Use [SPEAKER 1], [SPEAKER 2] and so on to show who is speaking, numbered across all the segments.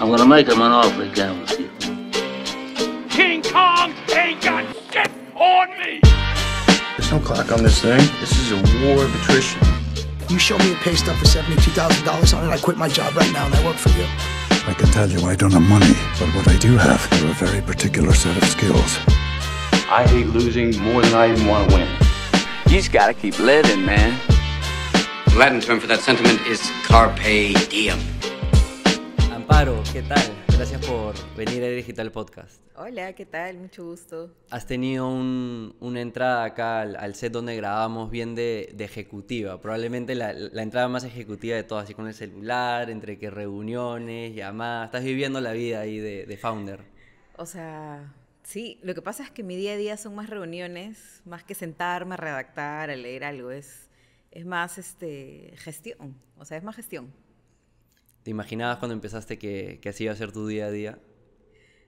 [SPEAKER 1] I'm gonna make him an offer again with you. King
[SPEAKER 2] Kong ain't got shit on me! There's no clock on this thing. This is a war of attrition. You show me a pay stub for $72,000 on it, I quit my job right now and I work for you.
[SPEAKER 1] I can tell you I don't have money, but what I do have are a very particular set of skills.
[SPEAKER 2] I hate losing more than I even want to win. You just gotta keep
[SPEAKER 1] living, man. The Latin term for that sentiment is carpe diem. Paro, ¿qué tal? Gracias por venir a Digital Podcast.
[SPEAKER 2] Hola, ¿qué tal? Mucho gusto.
[SPEAKER 1] Has tenido una entrada acá al, set donde grabamos bien de, ejecutiva, probablemente la, entrada más ejecutiva de todas, así con el celular, entre que reuniones, llamadas, estás viviendo la vida ahí de, founder.
[SPEAKER 2] O sea, sí, lo que pasa es que mi día a día son más reuniones, más que sentarme a redactar, a leer algo, es, es más este, gestión, o sea, es más gestión.
[SPEAKER 1] ¿Te imaginabas cuando empezaste que, que así iba a ser tu día a día?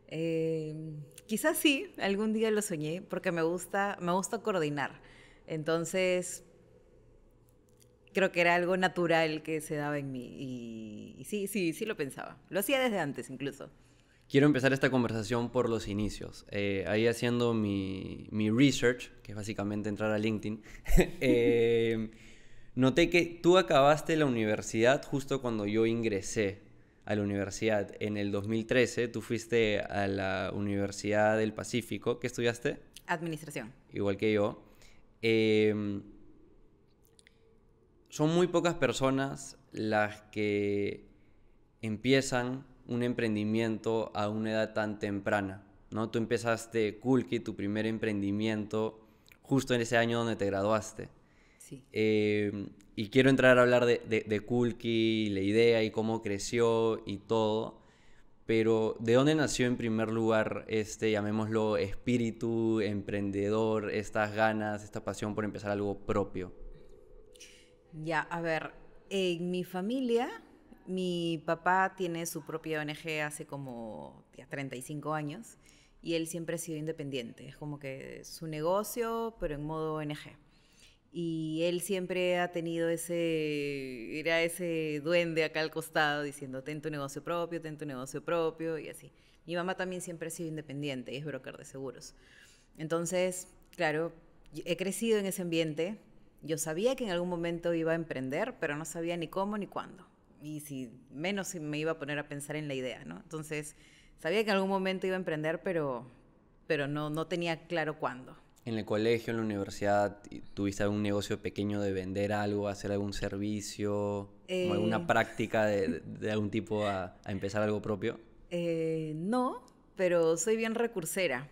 [SPEAKER 2] Em, quizás sí, algún día lo soñé, porque me gusta, me gusta coordinar. Entonces, creo que era algo natural que se daba en mí. Y, sí, sí, sí lo pensaba. Lo hacía desde antes incluso.
[SPEAKER 1] Quiero empezar esta conversación por los inicios. Eh, ahí haciendo mi, research, que es básicamente entrar a LinkedIn. Eh, Noté que tú acabaste la universidad justo cuando yo ingresé a la universidad. En el 2013 tú fuiste a la Universidad del Pacífico. ¿Qué estudiaste?
[SPEAKER 2] Administración.
[SPEAKER 1] Igual que yo. Em, son muy pocas personas las que empiezan un emprendimiento a una edad tan temprana. ¿no? Tú empezaste Kulki, tu primer emprendimiento, justo en ese año donde te graduaste. Em, y quiero entrar a hablar de, Kulki, la idea y cómo creció y todo. Pero, ¿de dónde nació en primer lugar este, llamémoslo, espíritu emprendedor, estas ganas, esta pasión por empezar algo propio?
[SPEAKER 2] Ya, a ver, en mi familia, mi papá tiene su propia ONG hace como 35 años y él siempre ha sido independiente. Es como que su negocio, pero en modo ONG. Y él siempre ha tenido ese, era ese duende acá al costado diciendo, ten tu negocio propio, ten tu negocio propio y así. Mi mamá también siempre ha sido independiente y es broker de seguros. Entonces, claro, he crecido en ese ambiente. Yo sabía que en algún momento iba a emprender, pero no sabía ni cómo ni cuándo. Y si menos me iba a poner a pensar en la idea, ¿no? Entonces, sabía que en algún momento iba a emprender, pero, pero no, no tenía claro cuándo
[SPEAKER 1] en el colegio, en la universidad, tuviste algún negocio pequeño de vender algo, hacer algún servicio, eh. alguna práctica de, algún tipo a, empezar algo propio?
[SPEAKER 2] Eh, no, pero soy bien recursera.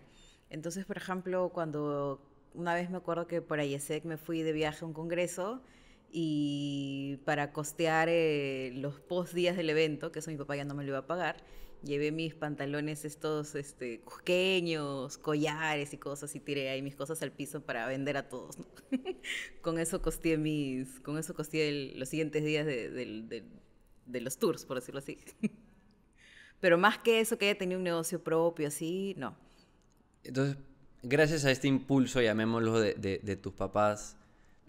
[SPEAKER 2] Entonces, por ejemplo, cuando una vez me acuerdo que por IESEC me fui de viaje a un congreso, y para costear eh, los post días del evento, que eso mi papá ya no me lo iba a pagar, llevé mis pantalones estos este, cusqueños, collares y cosas y tiré ahí mis cosas al piso para vender a todos. con eso costeé mis, con eso los siguientes días de, los tours, por decirlo así. Pero más que eso, que haya tenido un negocio propio, así, no.
[SPEAKER 1] Entonces, gracias a este impulso, llamémoslo, de, de tus papás,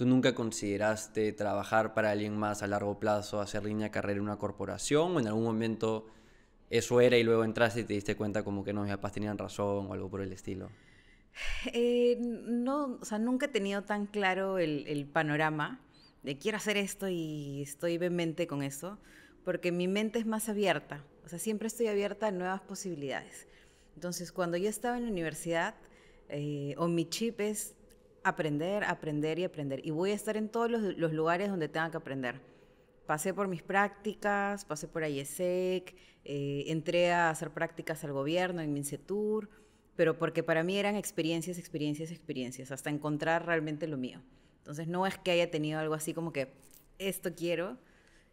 [SPEAKER 1] ¿Tú nunca consideraste trabajar para alguien más a largo plazo, hacer línea carrera en una corporación o en algún momento eso era y luego entraste y te diste cuenta como que no, mis papás tenían razón o algo por el estilo?
[SPEAKER 2] Eh, no, o sea, nunca he tenido tan claro el, panorama de quiero hacer esto y estoy mente con eso, porque mi mente es más abierta, o sea, siempre estoy abierta a nuevas posibilidades. Entonces, cuando yo estaba en la universidad, eh, o mi chip es aprender, aprender y aprender. Y voy a estar en todos los, lugares donde tenga que aprender. Pasé por mis prácticas, pasé por IESEC, eh, entré a hacer prácticas al gobierno en Mincetur, pero porque para mí eran experiencias, experiencias, experiencias, hasta encontrar realmente lo mío. Entonces no es que haya tenido algo así como que esto quiero,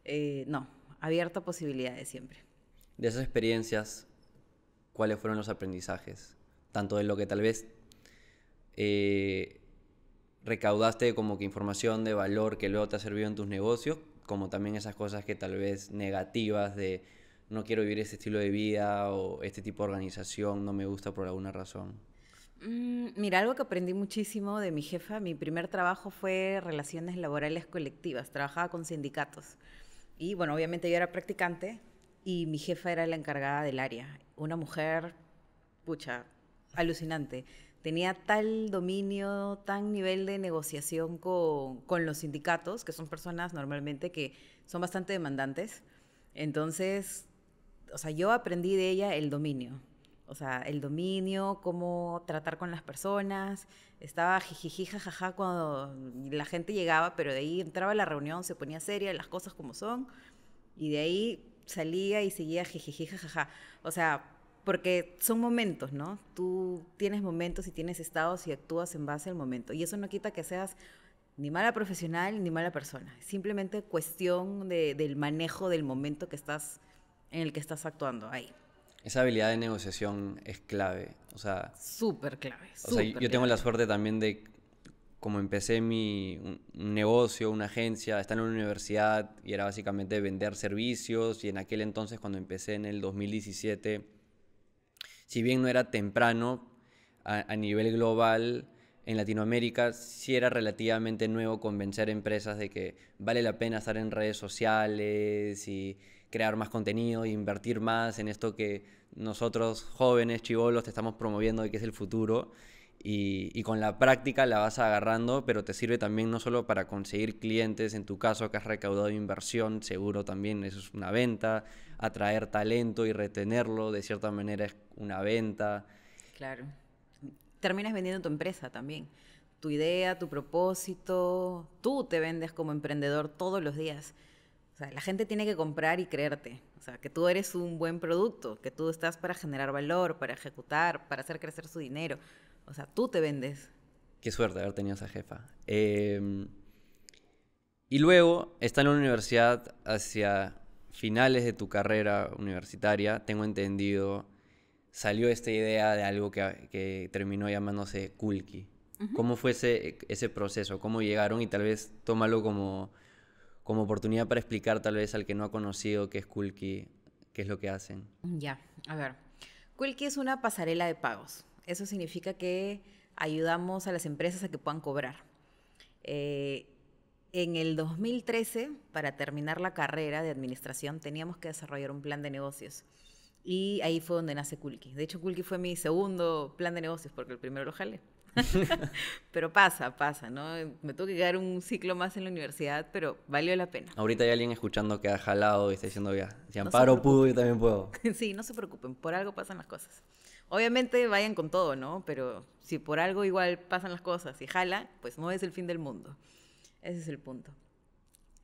[SPEAKER 2] eh, no, abierta posibilidad de siempre.
[SPEAKER 1] De esas experiencias, ¿cuáles fueron los aprendizajes? Tanto de lo que tal vez eh, recaudaste como que información de valor que luego te ha servido en tus negocios, como también esas cosas que tal vez negativas de no quiero vivir este estilo de vida o este tipo de organización no me gusta por alguna razón.
[SPEAKER 2] Mm, mira, algo que aprendí muchísimo de mi jefa, mi primer trabajo fue relaciones laborales colectivas, trabajaba con sindicatos. Y bueno, obviamente yo era practicante y mi jefa era la encargada del área, una mujer, pucha, alucinante tenía tal dominio, tan nivel de negociación con, los sindicatos, que son personas normalmente que son bastante demandantes. Entonces, o sea, yo aprendí de ella el dominio. O sea, el dominio, cómo tratar con las personas. Estaba jijiji, jajaja cuando la gente llegaba, pero de ahí entraba a la reunión, se ponía seria, las cosas como son. Y de ahí salía y seguía jijiji, jajaja. O sea, porque son momentos, ¿no? Tú tienes momentos y tienes estados y actúas en base al momento. Y eso no quita que seas ni mala profesional ni mala persona. Simplemente cuestión del manejo del momento que estás, en el que estás actuando ahí.
[SPEAKER 1] Esa habilidad de negociación es clave. O sea.
[SPEAKER 2] Súper clave. yo tengo la
[SPEAKER 1] suerte también de. Como empecé mi negocio, una agencia, estar en una universidad y era básicamente vender servicios. Y en aquel entonces, cuando empecé en el 2017 si bien no era temprano a, nivel global, en Latinoamérica sí era relativamente nuevo convencer a empresas de que vale la pena estar en redes sociales y crear más contenido, e invertir más en esto que nosotros jóvenes, chivolos, te estamos promoviendo y que es el futuro y, con la práctica la vas agarrando, pero te sirve también no solo para conseguir clientes, en tu caso que has recaudado inversión, seguro también eso es una venta, atraer talento y retenerlo de cierta manera es una venta.
[SPEAKER 2] Claro. Terminas vendiendo tu empresa también, tu idea, tu propósito, tú te vendes como emprendedor todos los días. O sea, la gente tiene que comprar y creerte. O sea, que tú eres un buen producto, que tú estás para generar valor, para ejecutar, para hacer crecer su dinero. O sea, tú te vendes.
[SPEAKER 1] Qué suerte haber tenido esa jefa. Em, y luego, está en la universidad hacia finales de tu carrera universitaria, tengo entendido, salió esta idea de algo que, terminó llamándose Kulki. ¿Cómo fue ese, proceso? ¿Cómo llegaron? Y tal vez tómalo como, como oportunidad para explicar tal vez al que no ha conocido qué es Kulki, qué es lo que hacen.
[SPEAKER 2] Ya, a ver. Kulki es una pasarela de pagos. Eso significa que ayudamos a las empresas a que puedan cobrar. Eh, en el 2013, para terminar la carrera de administración, teníamos que desarrollar un plan de negocios. Y ahí fue donde nace Kulki. De hecho, Kulki fue mi segundo plan de negocios porque el primero lo jalé. pero pasa, pasa, ¿no? Me tuve que quedar un ciclo más en la universidad, pero valió la pena.
[SPEAKER 1] Ahorita hay alguien escuchando que ha jalado y está diciendo ya, si Amparo pudo, yo también puedo.
[SPEAKER 2] sí, no se preocupen, por algo pasan las cosas. Obviamente vayan con todo, ¿no? Pero si por algo igual pasan las cosas y jala, pues no es el fin del mundo. Ese es el punto.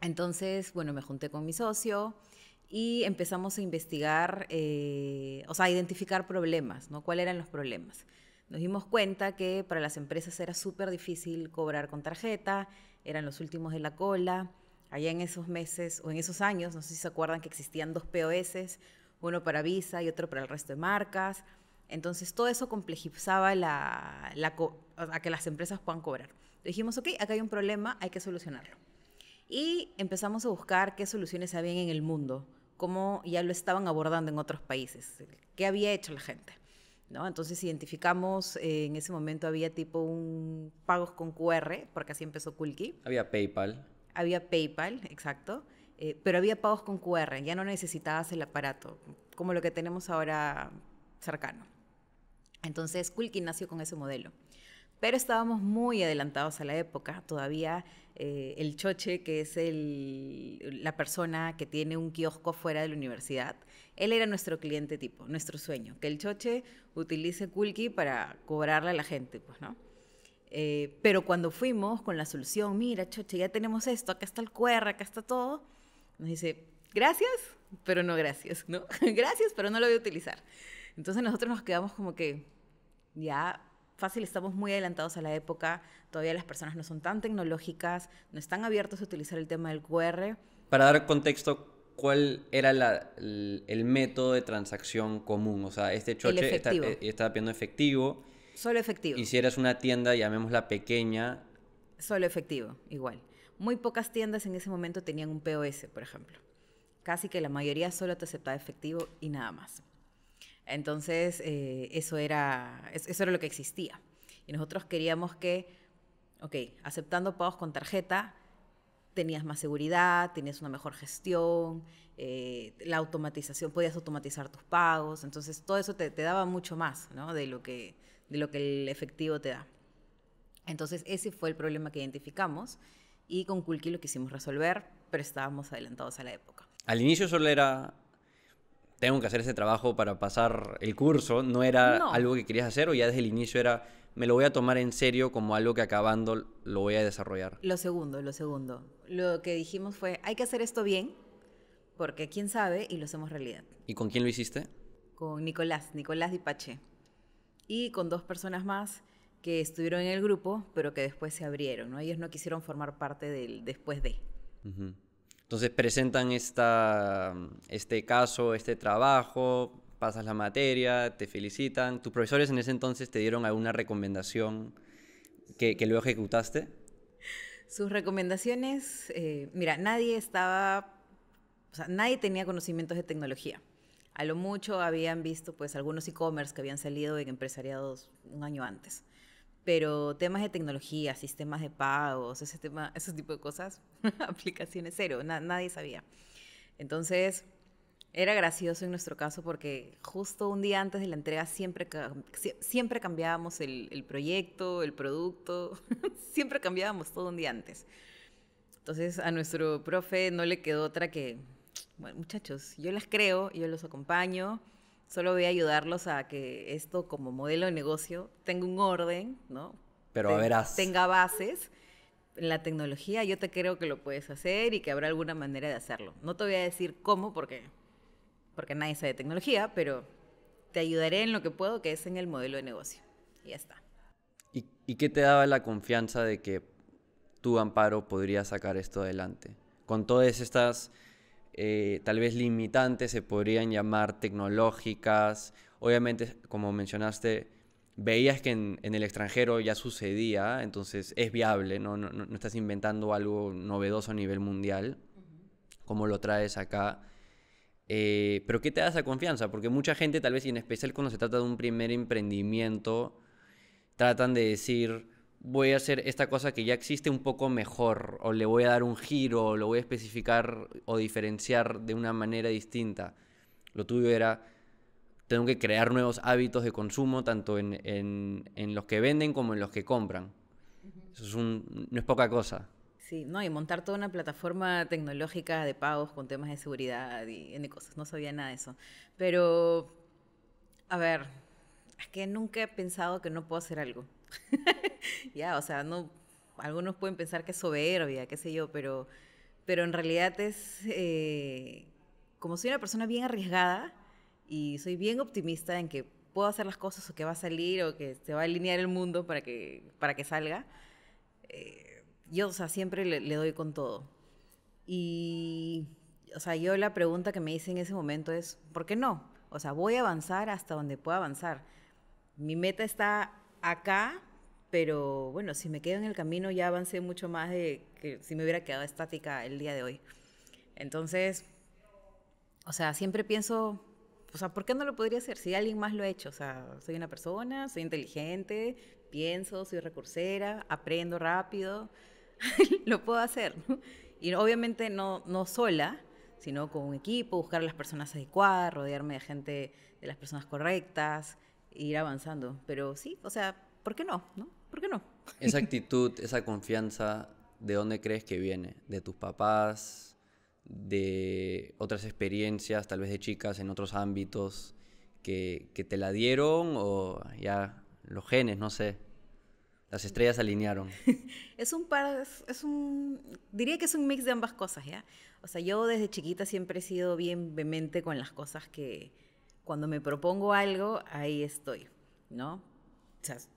[SPEAKER 2] Entonces, bueno, me junté con mi socio y empezamos a investigar, eh, o sea, a identificar problemas, ¿no? ¿Cuáles eran los problemas? Nos dimos cuenta que para las empresas era súper difícil cobrar con tarjeta, eran los últimos de la cola. Allá en esos meses o en esos años, no sé si se acuerdan que existían dos POS, uno para Visa y otro para el resto de marcas. Entonces todo eso complejizaba la, a que las empresas puedan cobrar. Dijimos, ok, acá hay un problema, hay que solucionarlo. Y empezamos a buscar qué soluciones había en el mundo, cómo ya lo estaban abordando en otros países, qué había hecho la gente. ¿no? Entonces identificamos, eh, en ese momento había tipo un pagos con QR, porque así empezó Kulki.
[SPEAKER 1] Había PayPal.
[SPEAKER 2] Había PayPal, exacto. Eh, pero había pagos con QR, ya no necesitabas el aparato, como lo que tenemos ahora cercano. Entonces Kulki nació con ese modelo. Pero estábamos muy adelantados a la época. Todavía eh, el choche, que es la persona que tiene un kiosco fuera de la universidad, él era nuestro cliente tipo, nuestro sueño, que el choche utilice Kulki para cobrarle a la gente, pues, ¿no? Eh, pero cuando fuimos con la solución, mira, choche, ya tenemos esto, acá está el QR, acá está todo, nos dice, gracias, pero no gracias, gracias, pero no lo voy a utilizar. Entonces nosotros nos quedamos como que, ya fácil estamos muy adelantados a la época, todavía las personas no son tan tecnológicas, no están abiertos a utilizar el tema del QR.
[SPEAKER 1] Para dar contexto, ¿cuál era el, método de transacción común? O sea, este choche está, eh, estaba pidiendo efectivo.
[SPEAKER 2] Solo efectivo. Y
[SPEAKER 1] si eras una tienda, llamémosla pequeña.
[SPEAKER 2] Solo efectivo, igual. Muy pocas tiendas en ese momento tenían un POS, por ejemplo. Casi que la mayoría solo te aceptaba efectivo y nada más. Entonces, eh, eso, era, eso era lo que existía. Y nosotros queríamos que, ok, aceptando pagos con tarjeta, tenías más seguridad, tenías una mejor gestión, eh, la automatización, podías automatizar tus pagos, entonces todo eso te, daba mucho más ¿no? de, lo que, de lo que el efectivo te da. Entonces ese fue el problema que identificamos y con Kulki lo quisimos resolver, pero estábamos adelantados a la época.
[SPEAKER 1] Al inicio solo era tengo que hacer ese trabajo para pasar el curso, no era algo que querías hacer o ya desde el inicio era, me lo voy a tomar en serio como algo que acabando lo voy a desarrollar.
[SPEAKER 2] Lo segundo, lo segundo. Lo que dijimos fue, hay que hacer esto bien, porque quién sabe y lo hacemos realidad.
[SPEAKER 1] ¿Y con quién lo hiciste?
[SPEAKER 2] Con Nicolás, Nicolás Dipache. Y con dos personas más que estuvieron en el grupo, pero que después se abrieron, ¿no? Ellos no quisieron formar parte del después de.
[SPEAKER 1] Entonces presentan este caso, este trabajo, pasas la materia, te felicitan. ¿Tus profesores en ese entonces te dieron alguna recomendación que, que luego ejecutaste?
[SPEAKER 2] Sus recomendaciones, eh, mira, nadie estaba, nadie tenía conocimientos de tecnología. A lo mucho habían visto pues algunos e-commerce que habían salido en empresariados un año antes pero temas de tecnología, sistemas de pagos, ese, tema, ese tipo de cosas, aplicaciones cero, nadie sabía. Entonces, era gracioso en nuestro caso porque justo un día antes de la entrega siempre, siempre cambiábamos el, el proyecto, el producto, siempre cambiábamos todo un día antes. Entonces a nuestro profe no le quedó otra que, bueno muchachos, yo las creo, yo los acompaño, Solo voy a ayudarlos a que esto como modelo de negocio tenga un orden, ¿no?
[SPEAKER 1] Pero verás.
[SPEAKER 2] Tenga bases. En la tecnología yo te creo que lo puedes hacer y que habrá alguna manera de hacerlo. No te voy a decir cómo porque, porque nadie sabe tecnología, pero te ayudaré en lo que puedo, que es en el modelo de negocio. Y ya está.
[SPEAKER 1] ¿Y, y qué te daba la confianza de que tu amparo podría sacar esto adelante? Con todas estas eh, tal vez limitantes, se podrían llamar tecnológicas. Obviamente, como mencionaste, veías que en, el extranjero ya sucedía, entonces es viable, ¿no? No, estás inventando algo novedoso a nivel mundial, como lo traes acá. Eh, pero ¿qué te da esa confianza? Porque mucha gente, tal vez, y en especial cuando se trata de un primer emprendimiento, tratan de decir, voy a hacer esta cosa que ya existe un poco mejor, o le voy a dar un giro, o lo voy a especificar o diferenciar de una manera distinta. Lo tuyo era, tengo que crear nuevos hábitos de consumo, tanto en, los que venden como en los que compran. Eso es no es poca cosa.
[SPEAKER 2] Sí, no, y montar toda una plataforma tecnológica de pagos con temas de seguridad y, de cosas. No sabía nada de eso. Pero, a ver, es que nunca he pensado que no puedo hacer algo. ya, o sea, no, algunos pueden pensar que es soberbia, qué sé yo, pero, pero en realidad es eh, como soy una persona bien arriesgada y soy bien optimista en que puedo hacer las cosas o que va a salir o que se va a alinear el mundo para que, para que salga. Eh, yo, o sea, siempre le, le doy con todo. Y, o sea, yo la pregunta que me hice en ese momento es, ¿por qué no? O sea, voy a avanzar hasta donde pueda avanzar. Mi meta está acá, pero bueno, si me quedo en el camino ya avancé mucho más de que si me hubiera quedado estática el día de hoy. Entonces, o sea, siempre pienso, o sea, ¿por qué no lo podría hacer si alguien más lo ha hecho? O sea, soy una persona, soy inteligente, pienso, soy recursera, aprendo rápido, lo puedo hacer. ¿no? Y obviamente no, no sola, sino con un equipo, buscar a las personas adecuadas, rodearme de gente, de las personas correctas, ir avanzando. Pero sí, o sea, ¿por qué no? ¿no? ¿por qué no?
[SPEAKER 1] Esa actitud, esa confianza, ¿de dónde crees que viene? ¿De tus papás? ¿De otras experiencias, tal vez de chicas en otros ámbitos, que, te la dieron o ya los genes, no sé? Las estrellas alinearon.
[SPEAKER 2] es un par, es, un, diría que es un mix de ambas cosas, ¿ya? O sea, yo desde chiquita siempre he sido bien vehemente con las cosas que cuando me propongo algo, ahí estoy, ¿no?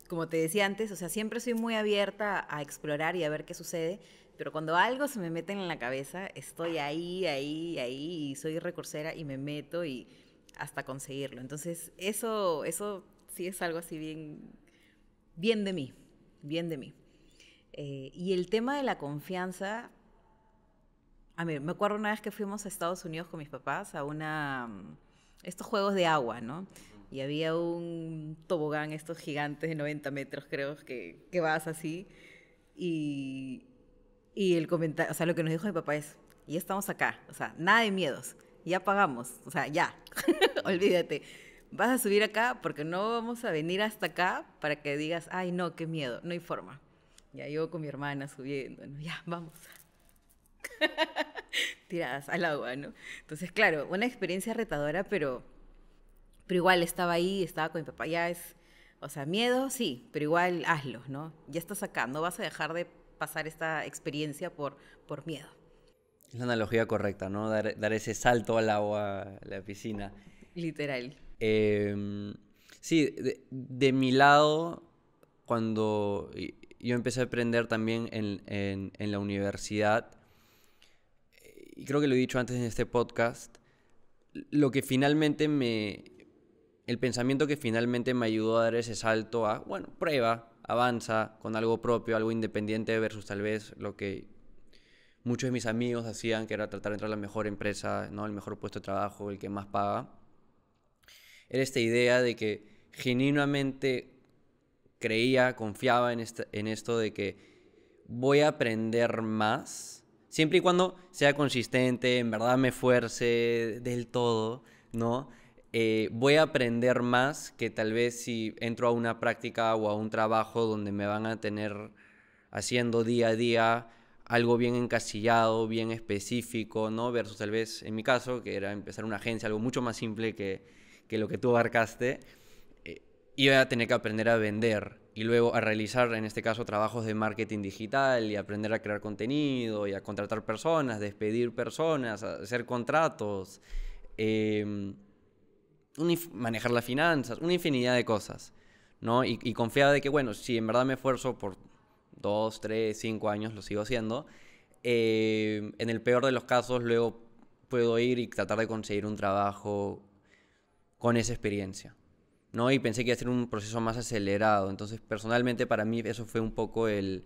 [SPEAKER 2] como te decía antes, o sea, siempre soy muy abierta a explorar y a ver qué sucede, pero cuando algo se me mete en la cabeza, estoy ahí, ahí, ahí, y soy recursera y me meto y hasta conseguirlo. Entonces, eso, eso sí es algo así bien, bien de mí, bien de mí. Eh, y el tema de la confianza, a mí me acuerdo una vez que fuimos a Estados Unidos con mis papás a una, mm, estos juegos de agua, ¿no? y había un tobogán, estos gigantes de 90 metros, creo, que, que vas así. Y, y el comentario, o sea, lo que nos dijo mi papá es, ya estamos acá, o sea, nada de miedos, ya pagamos, o sea, ya,
[SPEAKER 1] olvídate,
[SPEAKER 2] vas a subir acá porque no vamos a venir hasta acá para que digas, ay, no, qué miedo, no hay forma. Ya yo con mi hermana subiendo, ya, vamos. Tiradas al agua, ¿no? Entonces, claro, una experiencia retadora, pero pero igual estaba ahí, estaba con mi papá, ya es, o sea, miedo, sí, pero igual hazlo, ¿no? Ya estás acá, no vas a dejar de pasar esta experiencia por, por miedo.
[SPEAKER 1] Es la analogía correcta, ¿no? Dar, ese salto al agua, a la piscina.
[SPEAKER 2] Literal.
[SPEAKER 1] Em, sí, de, mi lado, cuando yo empecé a aprender también en, la universidad, y creo que lo he dicho antes en este podcast, lo que finalmente me, el pensamiento que finalmente me ayudó a dar ese salto a, bueno, prueba, avanza con algo propio, algo independiente versus tal vez lo que muchos de mis amigos hacían, que era tratar de entrar a la mejor empresa, ¿no? el mejor puesto de trabajo, el que más paga. Era esta idea de que genuinamente creía, confiaba en, este, esto de que voy a aprender más, siempre y cuando sea consistente, en verdad me fuerce del todo, ¿no? Eh, voy a aprender más que tal vez si entro a una práctica o a un trabajo donde me van a tener haciendo día a día algo bien encasillado, bien específico, ¿no? Versus tal vez, en mi caso, que era empezar una agencia, algo mucho más simple que, que lo que tú abarcaste, eh, iba a tener que aprender a vender y luego a realizar, en este caso, trabajos de marketing digital y aprender a crear contenido y a contratar personas, despedir personas, hacer contratos. Eh, manejar las finanzas, una infinidad de cosas, ¿no? Y, confiaba de que, bueno, si en verdad me esfuerzo por dos, tres, cinco años, lo sigo haciendo, eh, en el peor de los casos luego puedo ir y tratar de conseguir un trabajo con esa experiencia, ¿no? Y pensé que iba a ser un proceso más acelerado, entonces personalmente para mí eso fue un poco el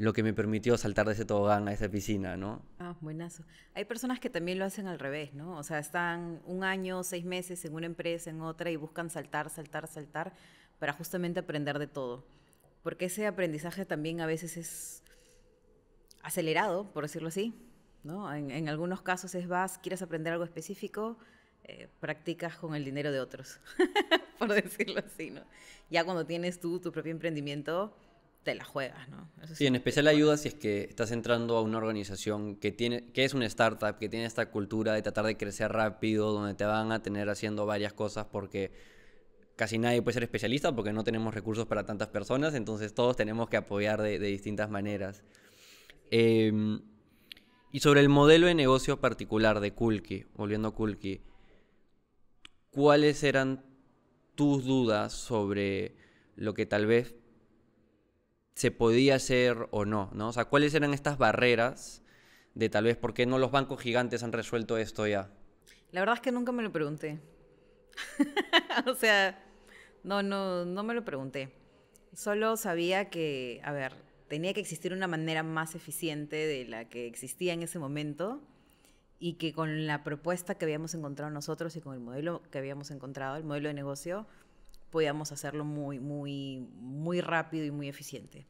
[SPEAKER 1] lo que me permitió saltar de ese tobogán a esa piscina, ¿no?
[SPEAKER 2] Ah, buenazo. Hay personas que también lo hacen al revés, ¿no? O sea, están un año, seis meses en una empresa, en otra, y buscan saltar, saltar, saltar, para justamente aprender de todo. Porque ese aprendizaje también a veces es acelerado, por decirlo así, ¿no? En, algunos casos es vas, quieres aprender algo específico, eh, practicas con el dinero de otros, por decirlo así, ¿no? Ya cuando tienes tú tu propio emprendimiento te la juegas, ¿no? sí,
[SPEAKER 1] en especial ayuda si es que estás entrando a una organización que tiene, que es una startup, que tiene esta cultura de tratar de crecer rápido, donde te van a tener haciendo varias cosas porque casi nadie puede ser especialista porque no tenemos recursos para tantas personas, entonces todos tenemos que apoyar de, distintas maneras. Em, y sobre el modelo de negocio particular de Kulki, volviendo a Kulki, ¿cuáles eran tus dudas sobre lo que tal vez se podía hacer o no, ¿no? O sea, ¿cuáles eran estas barreras de tal vez por qué no los bancos gigantes han resuelto esto ya?
[SPEAKER 2] La verdad es que nunca me lo pregunté. o sea, no, no, no me lo pregunté. Solo sabía que, a ver, tenía que existir una manera más eficiente de la que existía en ese momento y que con la propuesta que habíamos encontrado nosotros y con el modelo que habíamos encontrado, el modelo de negocio, podíamos hacerlo muy, muy, muy rápido y muy eficiente.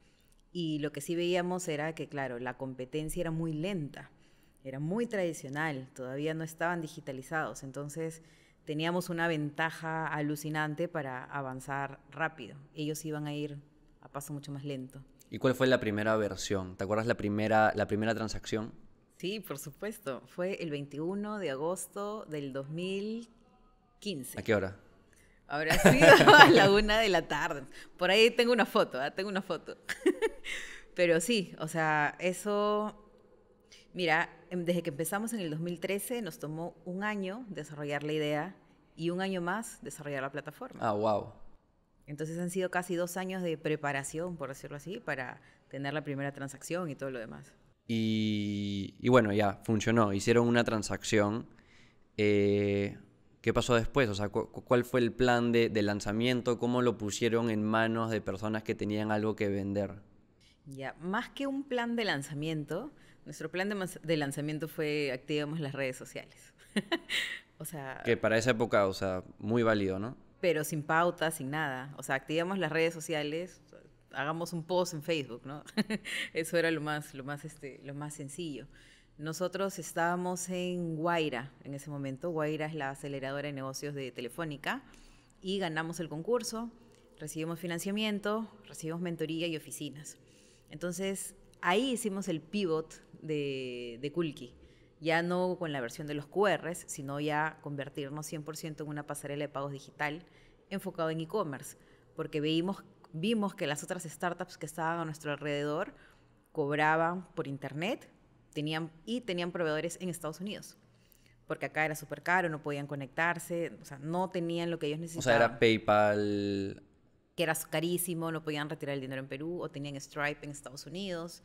[SPEAKER 2] Y lo que sí veíamos era que, claro, la competencia era muy lenta, era muy tradicional, todavía no estaban digitalizados, entonces teníamos una ventaja alucinante para avanzar rápido. Ellos iban a ir a paso mucho más lento.
[SPEAKER 1] ¿Y cuál fue la primera versión? ¿Te acuerdas la primera, la primera transacción?
[SPEAKER 2] Sí, por supuesto. Fue el 21 de agosto del 2015. ¿A qué hora? Habrá sido a la una de la tarde. Por ahí tengo una foto, ¿ah? tengo una foto. Pero sí, o sea, eso. Mira, em, desde que empezamos en el 2013 nos tomó un año desarrollar la idea y un año más desarrollar la plataforma. Ah, wow. Entonces han sido casi dos años de preparación, por decirlo así, para tener la primera transacción y todo lo demás.
[SPEAKER 1] Y, bueno, ya funcionó. Hicieron una transacción. Eh, ¿Qué pasó después? O sea, ¿cuál fue el plan de, lanzamiento? ¿Cómo lo pusieron en manos de personas que tenían algo que vender?
[SPEAKER 2] Ya, más que un plan de lanzamiento, nuestro plan de, lanzamiento fue activamos las redes sociales. o sea...
[SPEAKER 1] Que para esa época, o sea, muy válido, ¿no?
[SPEAKER 2] Pero sin pauta, sin nada. O sea, activamos las redes sociales, hagamos un post en Facebook, ¿no? Eso era lo más, lo más, este, lo más sencillo. Nosotros estábamos en Guaira en ese momento. Guaira es la aceleradora de negocios de Telefónica y ganamos el concurso, recibimos financiamiento, recibimos mentoría y oficinas. Entonces ahí hicimos el pivot de, de Kulki ya no con la versión de los QRs, sino ya convertirnos 100% en una pasarela de pagos digital enfocado en e-commerce, porque vimos que las otras startups que estaban a nuestro alrededor cobraban por internet y tenían proveedores en Estados Unidos. Porque acá era súper caro, no podían conectarse, o sea, no tenían lo que ellos necesitaban. O sea, era
[SPEAKER 1] PayPal.
[SPEAKER 2] Que era carísimo, no podían retirar el dinero en Perú, o tenían Stripe en Estados Unidos.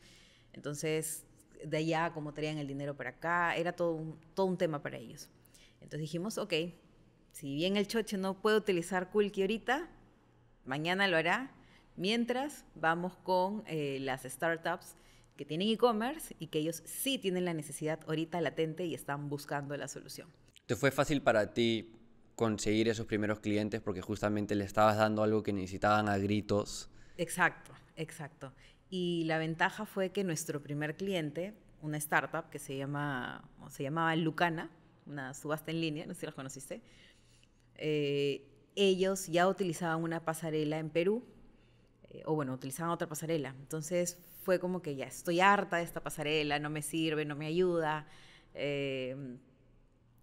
[SPEAKER 2] Entonces, de allá, como traían el dinero para acá, era todo un, todo un tema para ellos. Entonces dijimos, ok, si bien el choche no puede utilizar Kulki ahorita, mañana lo hará. Mientras vamos con eh, las startups que tienen e-commerce y que ellos sí tienen la necesidad ahorita latente y están buscando la solución.
[SPEAKER 1] ¿Te fue fácil para ti conseguir esos primeros clientes porque justamente le estabas dando algo que necesitaban a gritos?
[SPEAKER 2] Exacto, exacto. Y la ventaja fue que nuestro primer cliente, una startup que se, llama, se llamaba Lucana, una subasta en línea, no sé si las conociste, eh, ellos ya utilizaban una pasarela en Perú, eh, o bueno, utilizaban otra pasarela. Entonces fue como que ya estoy harta de esta pasarela, no me sirve, no me ayuda. Em,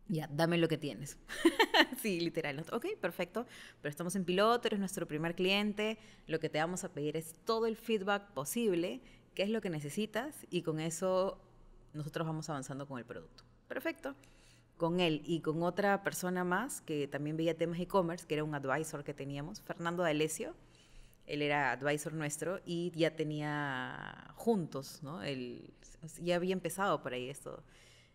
[SPEAKER 2] ya, dame lo que tienes. sí, literal. Ok, perfecto. Pero estamos en piloto, eres nuestro primer cliente. Lo que te vamos a pedir es todo el feedback posible, qué es lo que necesitas y con eso nosotros vamos avanzando con el producto. Perfecto. Con él y con otra persona más que también veía temas e-commerce, que era un advisor que teníamos, Fernando D'Alessio él era advisor nuestro y ya tenía juntos, ¿no? Él, ya había empezado por ahí esto,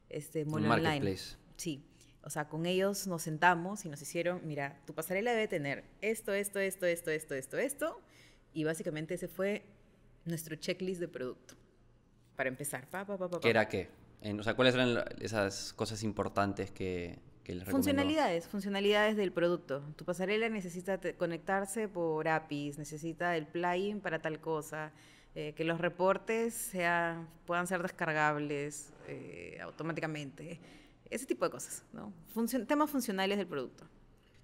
[SPEAKER 2] este online. Sí. O sea, con ellos nos sentamos y nos hicieron, mira, tu pasarela debe tener esto, esto, esto, esto, esto, esto, esto. Y básicamente ese fue nuestro checklist de producto. Para empezar, pa, ¿Qué era
[SPEAKER 1] qué? En, o sea, ¿cuáles eran esas cosas importantes que, Funcionalidades,
[SPEAKER 2] funcionalidades del producto. Tu pasarela necesita conectarse por APIs, necesita el plugin para tal cosa, eh, que los reportes puedan ser descargables eh, automáticamente, ese tipo de cosas, ¿no? temas funcionales del producto.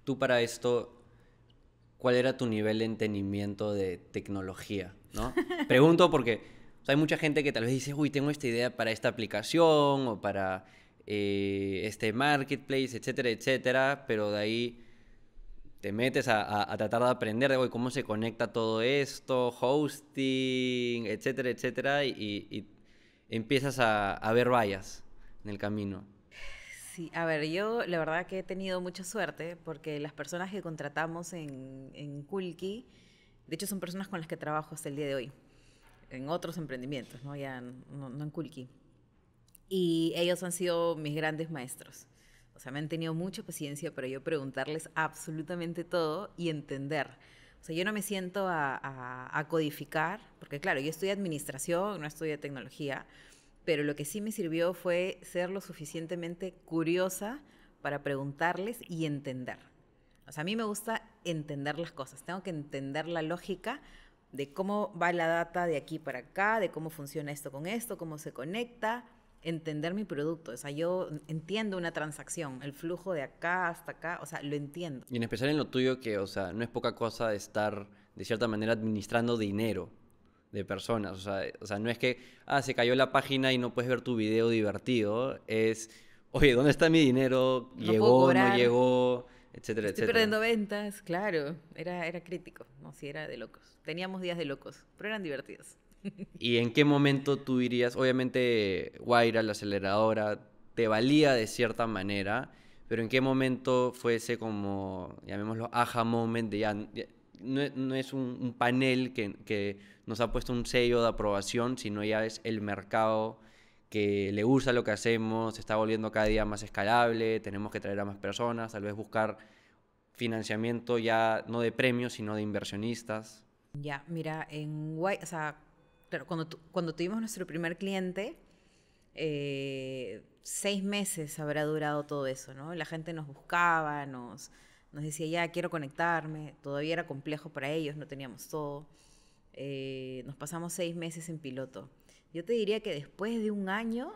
[SPEAKER 1] Tú para esto, ¿cuál era tu nivel de entendimiento de tecnología? ¿no? Pregunto porque hay mucha gente que tal vez dice, uy, tengo esta idea para esta aplicación o para eh, este marketplace, etcétera, etcétera, pero de ahí te metes a, tratar de aprender de cómo se conecta todo esto, hosting, etcétera, etcétera, y, empiezas a, ver vallas en el camino.
[SPEAKER 2] Sí, a ver, yo la verdad que he tenido mucha suerte porque las personas que contratamos en, en Kulki, de hecho son personas con las que trabajo hasta el día de hoy, en otros emprendimientos, ¿no? Ya no en Kulki. Y ellos han sido mis grandes maestros. O sea, me han tenido mucha paciencia para yo preguntarles absolutamente todo y entender. O sea, yo no me siento a, codificar, porque claro, yo estudié administración, no estudié tecnología, pero lo que sí me sirvió fue ser lo suficientemente curiosa para preguntarles y entender. O sea, a mí me gusta entender las cosas, tengo que entender la lógica de cómo va la data de aquí para acá, de cómo funciona esto con esto, cómo se conecta, entender mi producto. O sea, yo entiendo una transacción, el flujo de acá hasta acá, o sea, lo entiendo.
[SPEAKER 1] Y en especial en lo tuyo, que, o sea, no es poca cosa estar, de cierta manera, administrando dinero de personas. O sea, no es que, ah, se cayó la página y no puedes ver tu video divertido. Es, oye, ¿dónde está mi dinero? ¿Llegó? ¿No llegó? Etcétera, Estoy perdiendo
[SPEAKER 2] ventas, claro. Era, era crítico, no, si era de locos. Teníamos días de locos, pero eran divertidos.
[SPEAKER 1] ¿Y en qué momento tú dirías, obviamente Guaira, la aceleradora, te valía de cierta manera, pero en qué momento fue ese como, llamémoslo, aha moment ya, no, es un, panel que, que, nos ha puesto un sello de aprobación, sino ya es el mercado que le usa lo que hacemos, se está volviendo cada día más escalable, tenemos que traer a más personas, tal vez buscar financiamiento ya no de premios, sino de inversionistas.
[SPEAKER 2] Ya, mira, en Guay, o sea, claro, cuando, cuando tuvimos nuestro primer cliente, eh, seis meses habrá durado todo eso, ¿no? La gente nos buscaba, nos, nos decía, ya, quiero conectarme, todavía era complejo para ellos, no teníamos todo. Eh, nos pasamos seis meses en piloto. Yo te diría que después de un año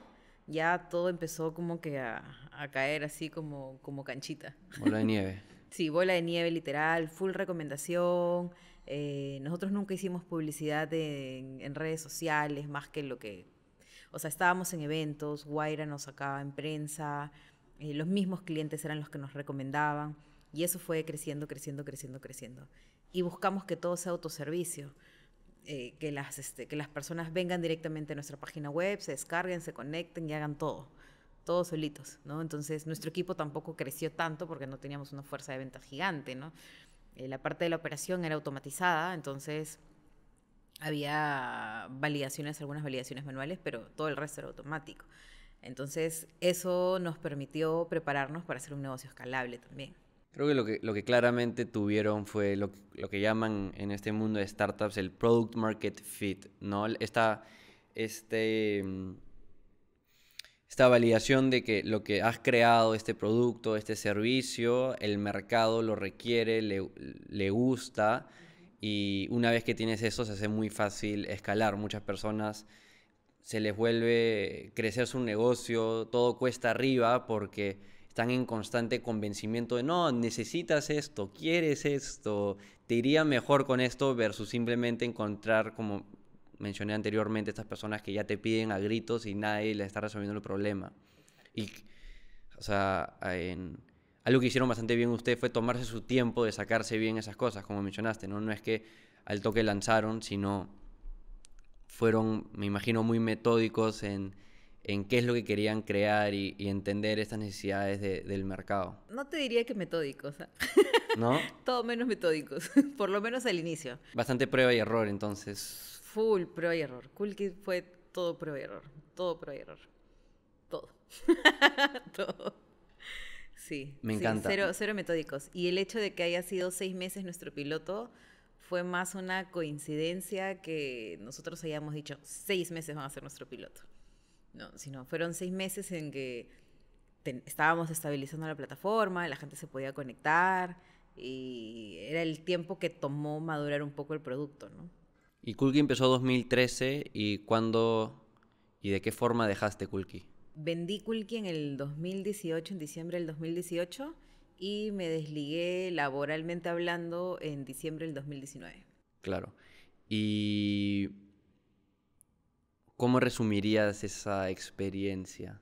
[SPEAKER 2] ya todo empezó como que a, a caer así como, como canchita. Bola de nieve. sí, bola de nieve literal, full recomendación. Eh, nosotros nunca hicimos publicidad en, redes sociales más que lo que... O sea, estábamos en eventos, Guaira nos sacaba en prensa, eh, los mismos clientes eran los que nos recomendaban y eso fue creciendo, creciendo, creciendo, creciendo. Y buscamos que todo sea autoservicio. Eh, que, las, este, que las personas vengan directamente a nuestra página web, se descarguen, se conecten y hagan todo, todos solitos, ¿no? Entonces nuestro equipo tampoco creció tanto porque no teníamos una fuerza de venta gigante, ¿no? Eh, la parte de la operación era automatizada, entonces había validaciones, algunas validaciones manuales, pero todo el resto era automático. Entonces, eso nos permitió prepararnos para hacer un negocio escalable también.
[SPEAKER 1] Creo que lo que, claramente tuvieron fue lo, lo, que llaman en este mundo de startups el product market fit, ¿no? Esta, este esta validación de que lo que has creado, este producto, este servicio, el mercado lo requiere, le, gusta. Y una vez que tienes eso, se hace muy fácil escalar. Muchas personas se les vuelve crecer su negocio, todo cuesta arriba porque están en constante convencimiento de no, necesitas esto, quieres esto, te iría mejor con esto versus simplemente encontrar, como mencioné anteriormente, estas personas que ya te piden a gritos y nadie les está resolviendo el problema. Y, o sea, en, algo que hicieron bastante bien ustedes fue tomarse su tiempo de sacarse bien esas cosas, como mencionaste, ¿no? No es que al toque lanzaron, sino fueron, me imagino, muy metódicos en, en qué es lo que querían crear y, entender estas necesidades del mercado.
[SPEAKER 2] No te diría que metódicos. ¿eh? ¿No? Todo menos metódicos, por lo menos al inicio.
[SPEAKER 1] Bastante prueba y error, entonces
[SPEAKER 2] full pro y error. Cool Kid fue todo pro y error, todo pro y error. Todo. todo. Sí. Me encanta. cero, metódicos. Y el hecho de que haya sido seis meses nuestro piloto fue más una coincidencia que nosotros hayamos dicho seis meses van a ser nuestro piloto. No, sino fueron seis meses en que estábamos estabilizando la plataforma, la gente se podía conectar y era el tiempo que tomó madurar un poco el producto, ¿no?
[SPEAKER 1] ¿Y Kulki empezó 2013 y cuándo y de qué forma dejaste Kulki?
[SPEAKER 2] Vendí Kulki en el 2018, en diciembre del 2018, y me desligué laboralmente hablando en diciembre del 2019.
[SPEAKER 1] Claro. ¿Y cómo resumirías esa experiencia?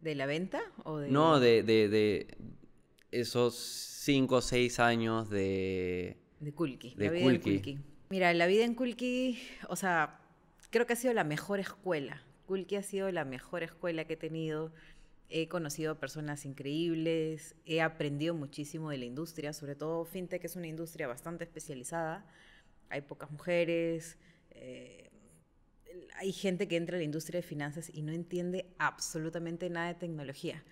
[SPEAKER 2] ¿De la venta? O de... No,
[SPEAKER 1] de, de, de esos cinco o seis años de... De Kulki. De, Kulki. de Kulki.
[SPEAKER 2] Mira, la vida en Kulki, o sea, creo que ha sido la mejor escuela. Kulki ha sido la mejor escuela que he tenido. He conocido personas increíbles, he aprendido muchísimo de la industria, sobre todo FinTech es una industria bastante especializada. Hay pocas mujeres, eh, hay gente que entra a la industria de finanzas y no entiende absolutamente nada de tecnología.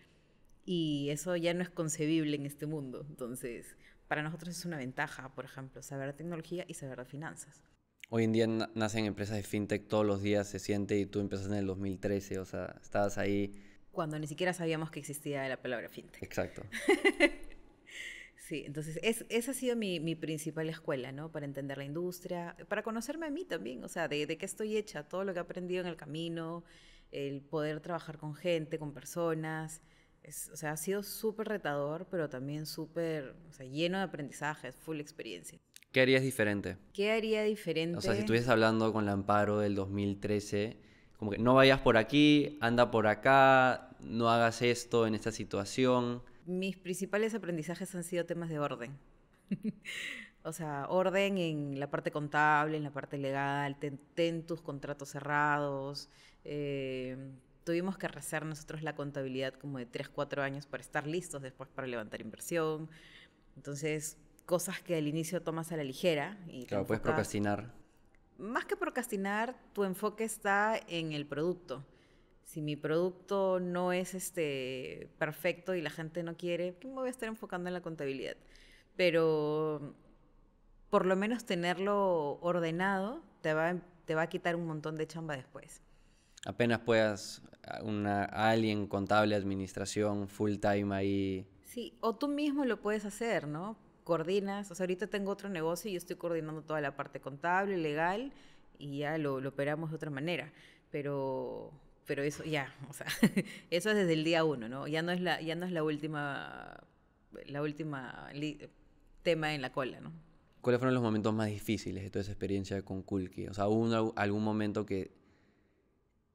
[SPEAKER 2] Y eso ya no es concebible en este mundo. Entonces, para nosotros es una ventaja, por ejemplo, saber tecnología y saber de finanzas.
[SPEAKER 1] Hoy en día nacen empresas de fintech todos los días, se siente, y tú empezaste en el 2013, o sea, estabas ahí.
[SPEAKER 2] Cuando ni siquiera sabíamos que existía la palabra fintech. Exacto. sí, entonces es, esa ha sido mi, principal escuela, ¿no? Para entender la industria, para conocerme a mí también, o sea, de qué estoy hecha, todo lo que he aprendido en el camino, el poder trabajar con gente, con personas, o sea, ha sido súper retador, pero también súper o sea, lleno de aprendizajes, full experiencia.
[SPEAKER 1] ¿Qué harías diferente?
[SPEAKER 2] ¿Qué haría diferente? O sea, si estuvieses
[SPEAKER 1] hablando con la Amparo del 2013, como que no vayas por aquí, anda por acá, no hagas esto en esta situación.
[SPEAKER 2] Mis principales aprendizajes han sido temas de orden. o sea, orden en la parte contable, en la parte legal, ten, tus contratos cerrados. Eh, tuvimos que rezar nosotros la contabilidad como de 3, 4 años para estar listos después para levantar inversión. Entonces, cosas que al inicio tomas a la ligera. Y claro, puedes procrastinar. Más que procrastinar, tu enfoque está en el producto. Si mi producto no es este perfecto y la gente no quiere, ¿qué pues me voy a estar enfocando en la contabilidad. Pero por lo menos tenerlo ordenado te va, te va a quitar un montón de chamba después
[SPEAKER 1] apenas puedas una alguien contable, administración full time ahí.
[SPEAKER 2] Sí, o tú mismo lo puedes hacer, ¿no? Coordinas, o sea, ahorita tengo otro negocio y yo estoy coordinando toda la parte contable, legal, y ya lo, lo operamos de otra manera. Pero, pero eso ya, o sea, eso es desde el día uno, ¿no? Ya no es la, ya no es la última, la última tema en la cola, ¿no?
[SPEAKER 1] ¿Cuáles fueron los momentos más difíciles de toda esa experiencia con Kulki? O sea, ¿hubo algún momento que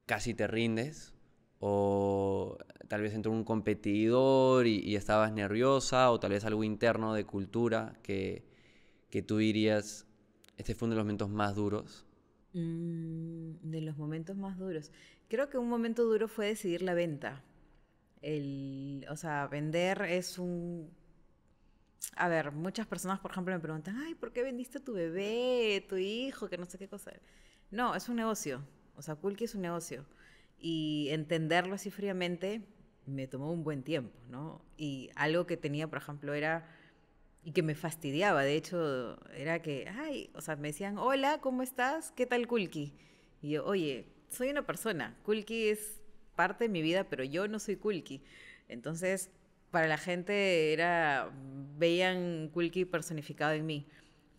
[SPEAKER 1] casi te rindes o tal vez entró un competidor y, estabas nerviosa, o tal vez algo interno de cultura que, que tú dirías, este fue uno de los momentos más duros?
[SPEAKER 2] Mm, de los momentos más duros. Creo que un momento duro fue decidir la venta. El, o sea, vender es un... A ver, muchas personas, por ejemplo, me preguntan, ay, ¿por qué vendiste tu bebé, tu hijo, que no sé qué cosa? No, es un negocio. O sea, Kulki es un negocio y entenderlo así fríamente me tomó un buen tiempo, ¿no? Y algo que tenía, por ejemplo, era, y que me fastidiaba, de hecho, era que, ay, o sea, me decían, hola, ¿cómo estás? ¿Qué tal Kulki? Y yo, oye, soy una persona, Kulki es parte de mi vida, pero yo no soy Kulki. Entonces, para la gente era, veían Kulki personificado en mí,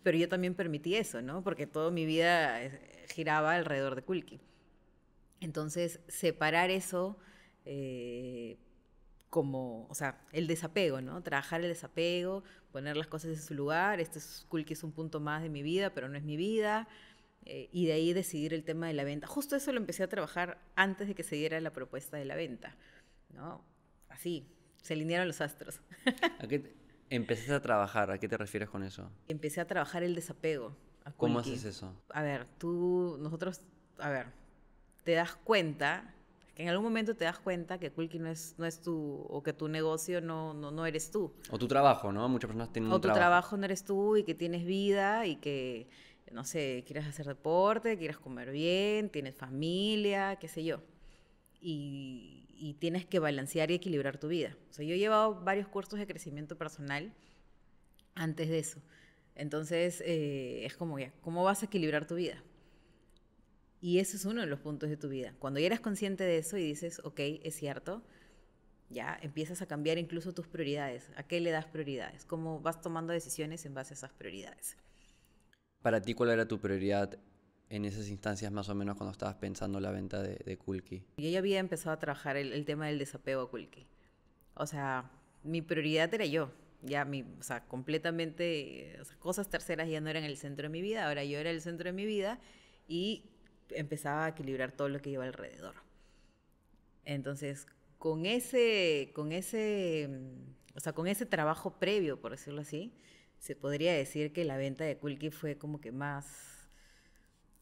[SPEAKER 2] pero yo también permití eso, ¿no? Porque toda mi vida eh, giraba alrededor de Kulki. Entonces, separar eso eh, como, o sea, el desapego, ¿no? Trabajar el desapego, poner las cosas en su lugar, este es cool que es un punto más de mi vida, pero no es mi vida, eh, y de ahí decidir el tema de la venta. Justo eso lo empecé a trabajar antes de que se diera la propuesta de la venta, ¿no? Así, se alinearon los astros.
[SPEAKER 1] ¿A qué empezaste a trabajar? ¿A qué te refieres con eso?
[SPEAKER 2] Empecé a trabajar el desapego. ¿Cómo haces eso? A ver, tú, nosotros, a ver, te das cuenta, que en algún momento te das cuenta que Kulki no es, no es tú, o que tu negocio no, no, no eres tú.
[SPEAKER 1] O tu trabajo, ¿no? Muchas personas tienen un trabajo. O tu trabajo
[SPEAKER 2] no eres tú y que tienes vida y que, no sé, quieres hacer deporte, quieres comer bien, tienes familia, qué sé yo. Y, y tienes que balancear y equilibrar tu vida. O sea, yo he llevado varios cursos de crecimiento personal antes de eso. Entonces, eh, es como, ya, ¿cómo vas a equilibrar tu vida? Y eso es uno de los puntos de tu vida. Cuando ya eres consciente de eso y dices, ok, es cierto, ya empiezas a cambiar incluso tus prioridades. ¿A qué le das prioridades? ¿Cómo vas tomando decisiones en base a esas prioridades?
[SPEAKER 1] Para ti, ¿cuál era tu prioridad en esas instancias más o menos cuando estabas pensando la venta de, de Kulki?
[SPEAKER 2] Yo ya había empezado a trabajar el, tema del desapego a Kulki. O sea, mi prioridad era yo. Ya mi, o sea, completamente, o sea, cosas terceras ya no eran el centro de mi vida. Ahora yo era el centro de mi vida y empezaba a equilibrar todo lo que iba alrededor. Entonces, con ese, con ese, o sea, con ese trabajo previo, por decirlo así, se podría decir que la venta de Kulki fue como que más,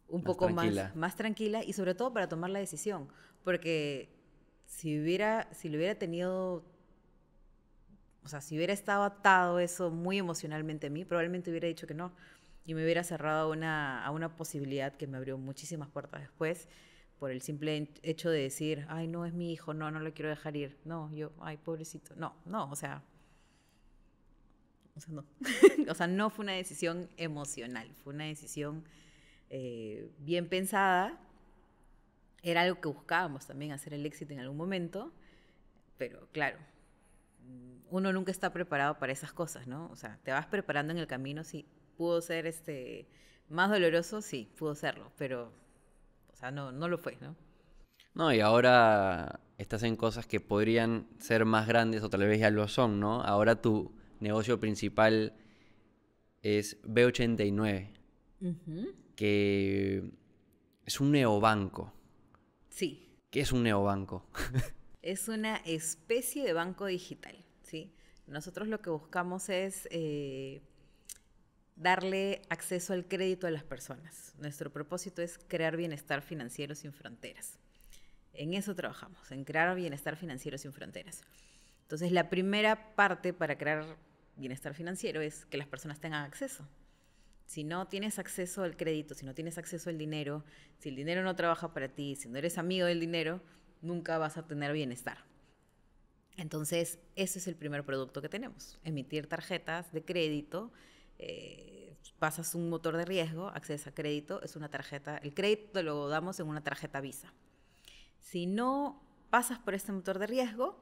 [SPEAKER 2] un poco Más, más tranquila y sobre todo para tomar la decisión, porque si hubiera, si lo hubiera tenido, o sea, si hubiera estado atado eso muy emocionalmente a mí, probablemente hubiera dicho que no, y me hubiera cerrado a una posibilidad que me abrió muchísimas puertas después por el simple hecho de decir, ay, no es mi hijo, no, no lo quiero dejar ir, no, yo, ay, pobrecito, no, no, o sea, o sea, no, o sea, no fue una decisión emocional, fue una decisión eh, bien pensada, era algo que buscábamos también, hacer el éxito en algún momento, pero claro, mm, uno nunca está preparado para esas cosas, ¿no? O sea, te vas preparando en el camino si pudo ser este más doloroso, sí, pudo serlo, pero o sea, no, lo fue, ¿no?
[SPEAKER 1] No, y ahora estás en cosas que podrían ser más grandes o tal vez ya lo son, ¿no? Ahora tu negocio principal es B89, que es un neobanco. Sí. ¿Qué es un neobanco?
[SPEAKER 2] es una especie de banco digital, ¿sí? Nosotros lo que buscamos es eh, darle acceso al crédito a las personas. Nuestro propósito es crear bienestar financiero sin fronteras. En eso trabajamos, en crear bienestar financiero sin fronteras. Entonces, la primera parte para crear bienestar financiero es que las personas tengan acceso. Si no tienes acceso al crédito, si no tienes acceso al dinero, si el dinero no trabaja para ti, si no eres amigo del dinero, nunca vas a tener bienestar. Entonces, ese es el primer producto que tenemos, emitir tarjetas de crédito eh, pasas un motor de riesgo, accedes a crédito, es una tarjeta, el crédito lo damos en una tarjeta Visa. Si no pasas por este motor de riesgo,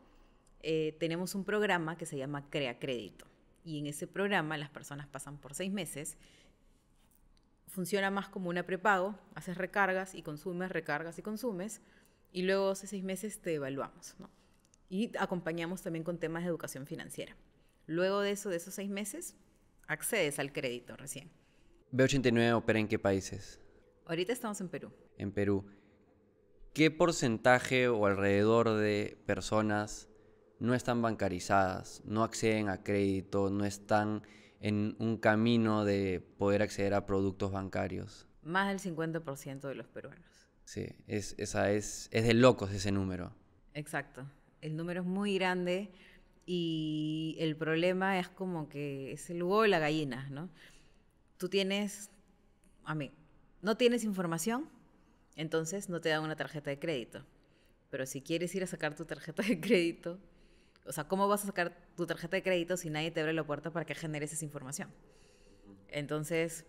[SPEAKER 2] eh, tenemos un programa que se llama Crea Crédito. Y en ese programa las personas pasan por seis meses. Funciona más como una prepago, haces recargas y consumes, recargas y consumes, y luego hace seis meses te evaluamos. Y acompañamos también con temas de educación financiera. Luego de eso, de esos seis meses, accedes al crédito recién.
[SPEAKER 1] B89 opera en qué países?
[SPEAKER 2] Ahorita estamos en Perú.
[SPEAKER 1] En Perú. ¿Qué porcentaje o alrededor de personas no están bancarizadas, no acceden a crédito, no están en un camino de poder acceder a productos bancarios?
[SPEAKER 2] Más del 50% de los peruanos.
[SPEAKER 1] Sí, esa es, es de locos ese número.
[SPEAKER 2] Exacto. El número es muy grande y el problema es como que es el huevo de la gallina, ¿no? Tú tienes, a mí, no tienes información, entonces no te dan una tarjeta de crédito. Pero si quieres ir a sacar tu tarjeta de crédito, o sea, ¿cómo vas a sacar tu tarjeta de crédito si nadie te abre la puerta para que generes esa información? Entonces,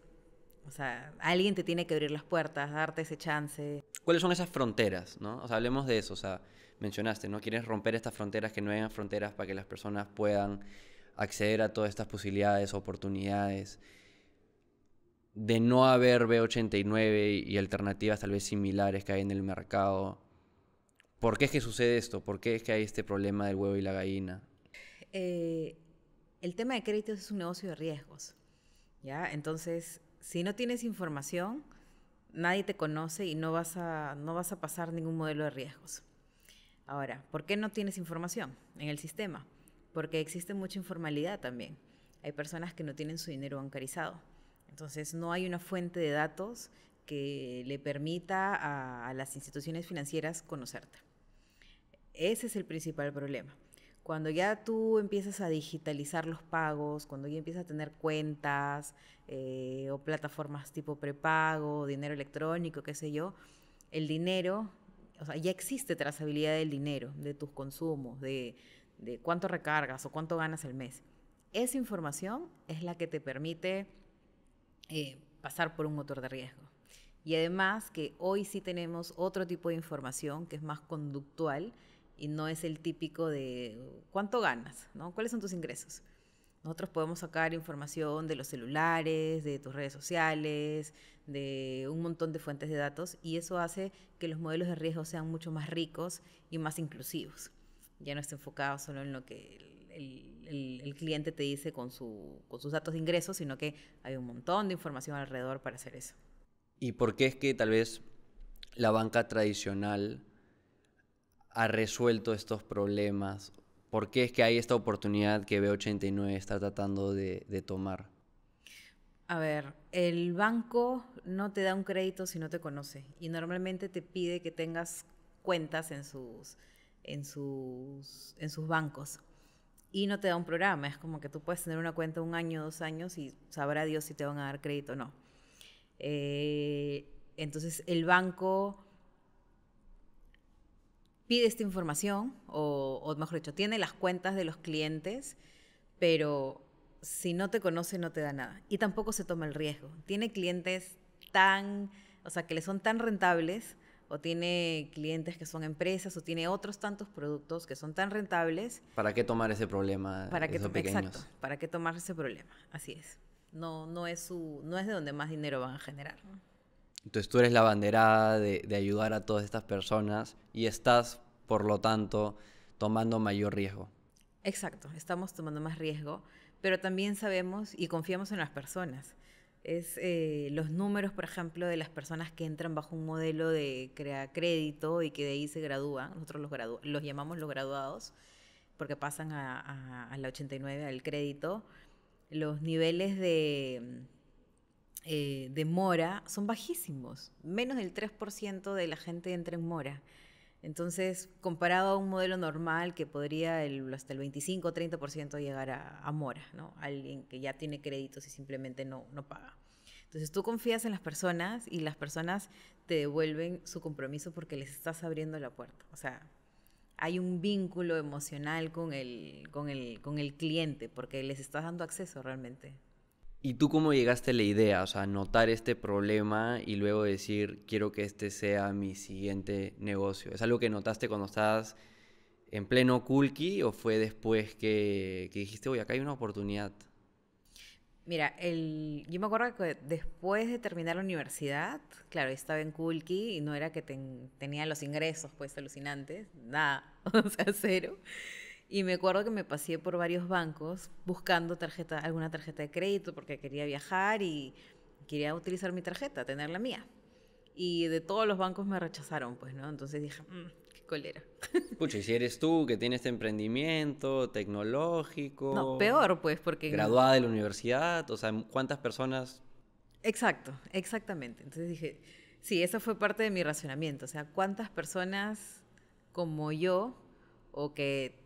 [SPEAKER 2] o sea, alguien te tiene que abrir las puertas, darte ese chance.
[SPEAKER 1] ¿Cuáles son esas fronteras? ¿no? O sea, hablemos de eso. O sea, mencionaste, ¿no? Quieres romper estas fronteras, que no hayan fronteras para que las personas puedan acceder a todas estas posibilidades, oportunidades. De no haber B89 y alternativas tal vez similares que hay en el mercado. ¿Por qué es que sucede esto? ¿Por qué es que hay este problema del huevo y la gallina?
[SPEAKER 2] Eh, el tema de créditos es un negocio de riesgos. ¿ya? Entonces, si no tienes información, nadie te conoce y no vas a, no vas a pasar ningún modelo de riesgos. Ahora, ¿por qué no tienes información en el sistema? Porque existe mucha informalidad también. Hay personas que no tienen su dinero bancarizado. Entonces, no hay una fuente de datos que le permita a las instituciones financieras conocerte. Ese es el principal problema cuando ya tú empiezas a digitalizar los pagos, cuando ya empiezas a tener cuentas eh, o plataformas tipo prepago, dinero electrónico, qué sé yo, el dinero, o sea, ya existe trazabilidad del dinero, de tus consumos, de, cuánto recargas o cuánto ganas el mes. Esa información es la que te permite eh, pasar por un motor de riesgo. Y además que hoy sí tenemos otro tipo de información que es más conductual, y no es el típico de cuánto ganas, ¿no? ¿Cuáles son tus ingresos? Nosotros podemos sacar información de los celulares, de tus redes sociales, de un montón de fuentes de datos y eso hace que los modelos de riesgo sean mucho más ricos y más inclusivos. Ya no está enfocado solo en lo que el, cliente te dice con, su, con sus datos de ingresos, sino que hay un montón de información alrededor para hacer eso. ¿Y
[SPEAKER 1] por qué es que tal vez la banca tradicional ha resuelto estos problemas? ¿Por qué es que hay esta oportunidad que B89 está tratando de, tomar?
[SPEAKER 2] A ver, el banco no te da un crédito si no te conoce y normalmente te pide que tengas cuentas en sus, en sus, en sus bancos y no te da un programa. Es como que tú puedes tener una cuenta un año, dos años y sabrá Dios si te van a dar crédito o no. Eh, entonces el banco pide esta información, o, o mejor dicho, tiene las cuentas de los clientes, pero si no te conoce no te da nada. Y tampoco se toma el riesgo. Tiene clientes tan, o sea, que le son tan rentables, o tiene clientes que son empresas, o tiene otros tantos productos que son tan rentables.
[SPEAKER 1] ¿Para qué tomar ese problema? Para qué pequeños?
[SPEAKER 2] para qué tomar ese problema, así es. No, no, es su, no es de donde más dinero van a generar.
[SPEAKER 1] Entonces tú eres la banderada de, ayudar a todas estas personas y estás, por lo tanto, tomando mayor riesgo.
[SPEAKER 2] Exacto, estamos tomando más riesgo, pero también sabemos y confiamos en las personas. Es eh, los números, por ejemplo, de las personas que entran bajo un modelo de crear crédito y que de ahí se gradúan. Nosotros los, los llamamos los graduados porque pasan a, a, la 89 al crédito. Los niveles de eh, de mora son bajísimos. Menos del 3% de la gente entra en mora. Entonces, comparado a un modelo normal que podría hasta el 25 o 30% llegar a, mora, ¿no? Alguien que ya tiene créditos y simplemente no, no paga. Entonces, tú confías en las personas y las personas te devuelven su compromiso porque les estás abriendo la puerta. O sea, hay un vínculo emocional con el, con el, con el cliente porque les estás dando acceso realmente
[SPEAKER 1] ¿Y tú cómo llegaste a la idea? O sea, notar este problema y luego decir, quiero que este sea mi siguiente negocio. ¿Es algo que notaste cuando estabas en pleno Kulki o fue después que, dijiste, oye, acá hay una oportunidad?
[SPEAKER 2] Mira, yo me acuerdo que después de terminar la universidad, claro, estaba en Kulki y no era que tenía los ingresos pues alucinantes, nada, o sea, cero. Y me acuerdo que me pasé por varios bancos buscando tarjeta, alguna tarjeta de crédito porque quería viajar y quería utilizar mi tarjeta, tener la mía. Y de todos los bancos me rechazaron, pues, ¿no? Entonces dije, mm, qué colera. Pucha,
[SPEAKER 1] y si eres tú que tienes este emprendimiento tecnológico. No, peor,
[SPEAKER 2] pues, porque. Graduada de
[SPEAKER 1] la universidad, o sea, ¿cuántas personas?
[SPEAKER 2] Exacto, exactamente. Entonces dije, sí, eso fue parte de mi racionamiento. O sea, ¿cuántas personas como yo o que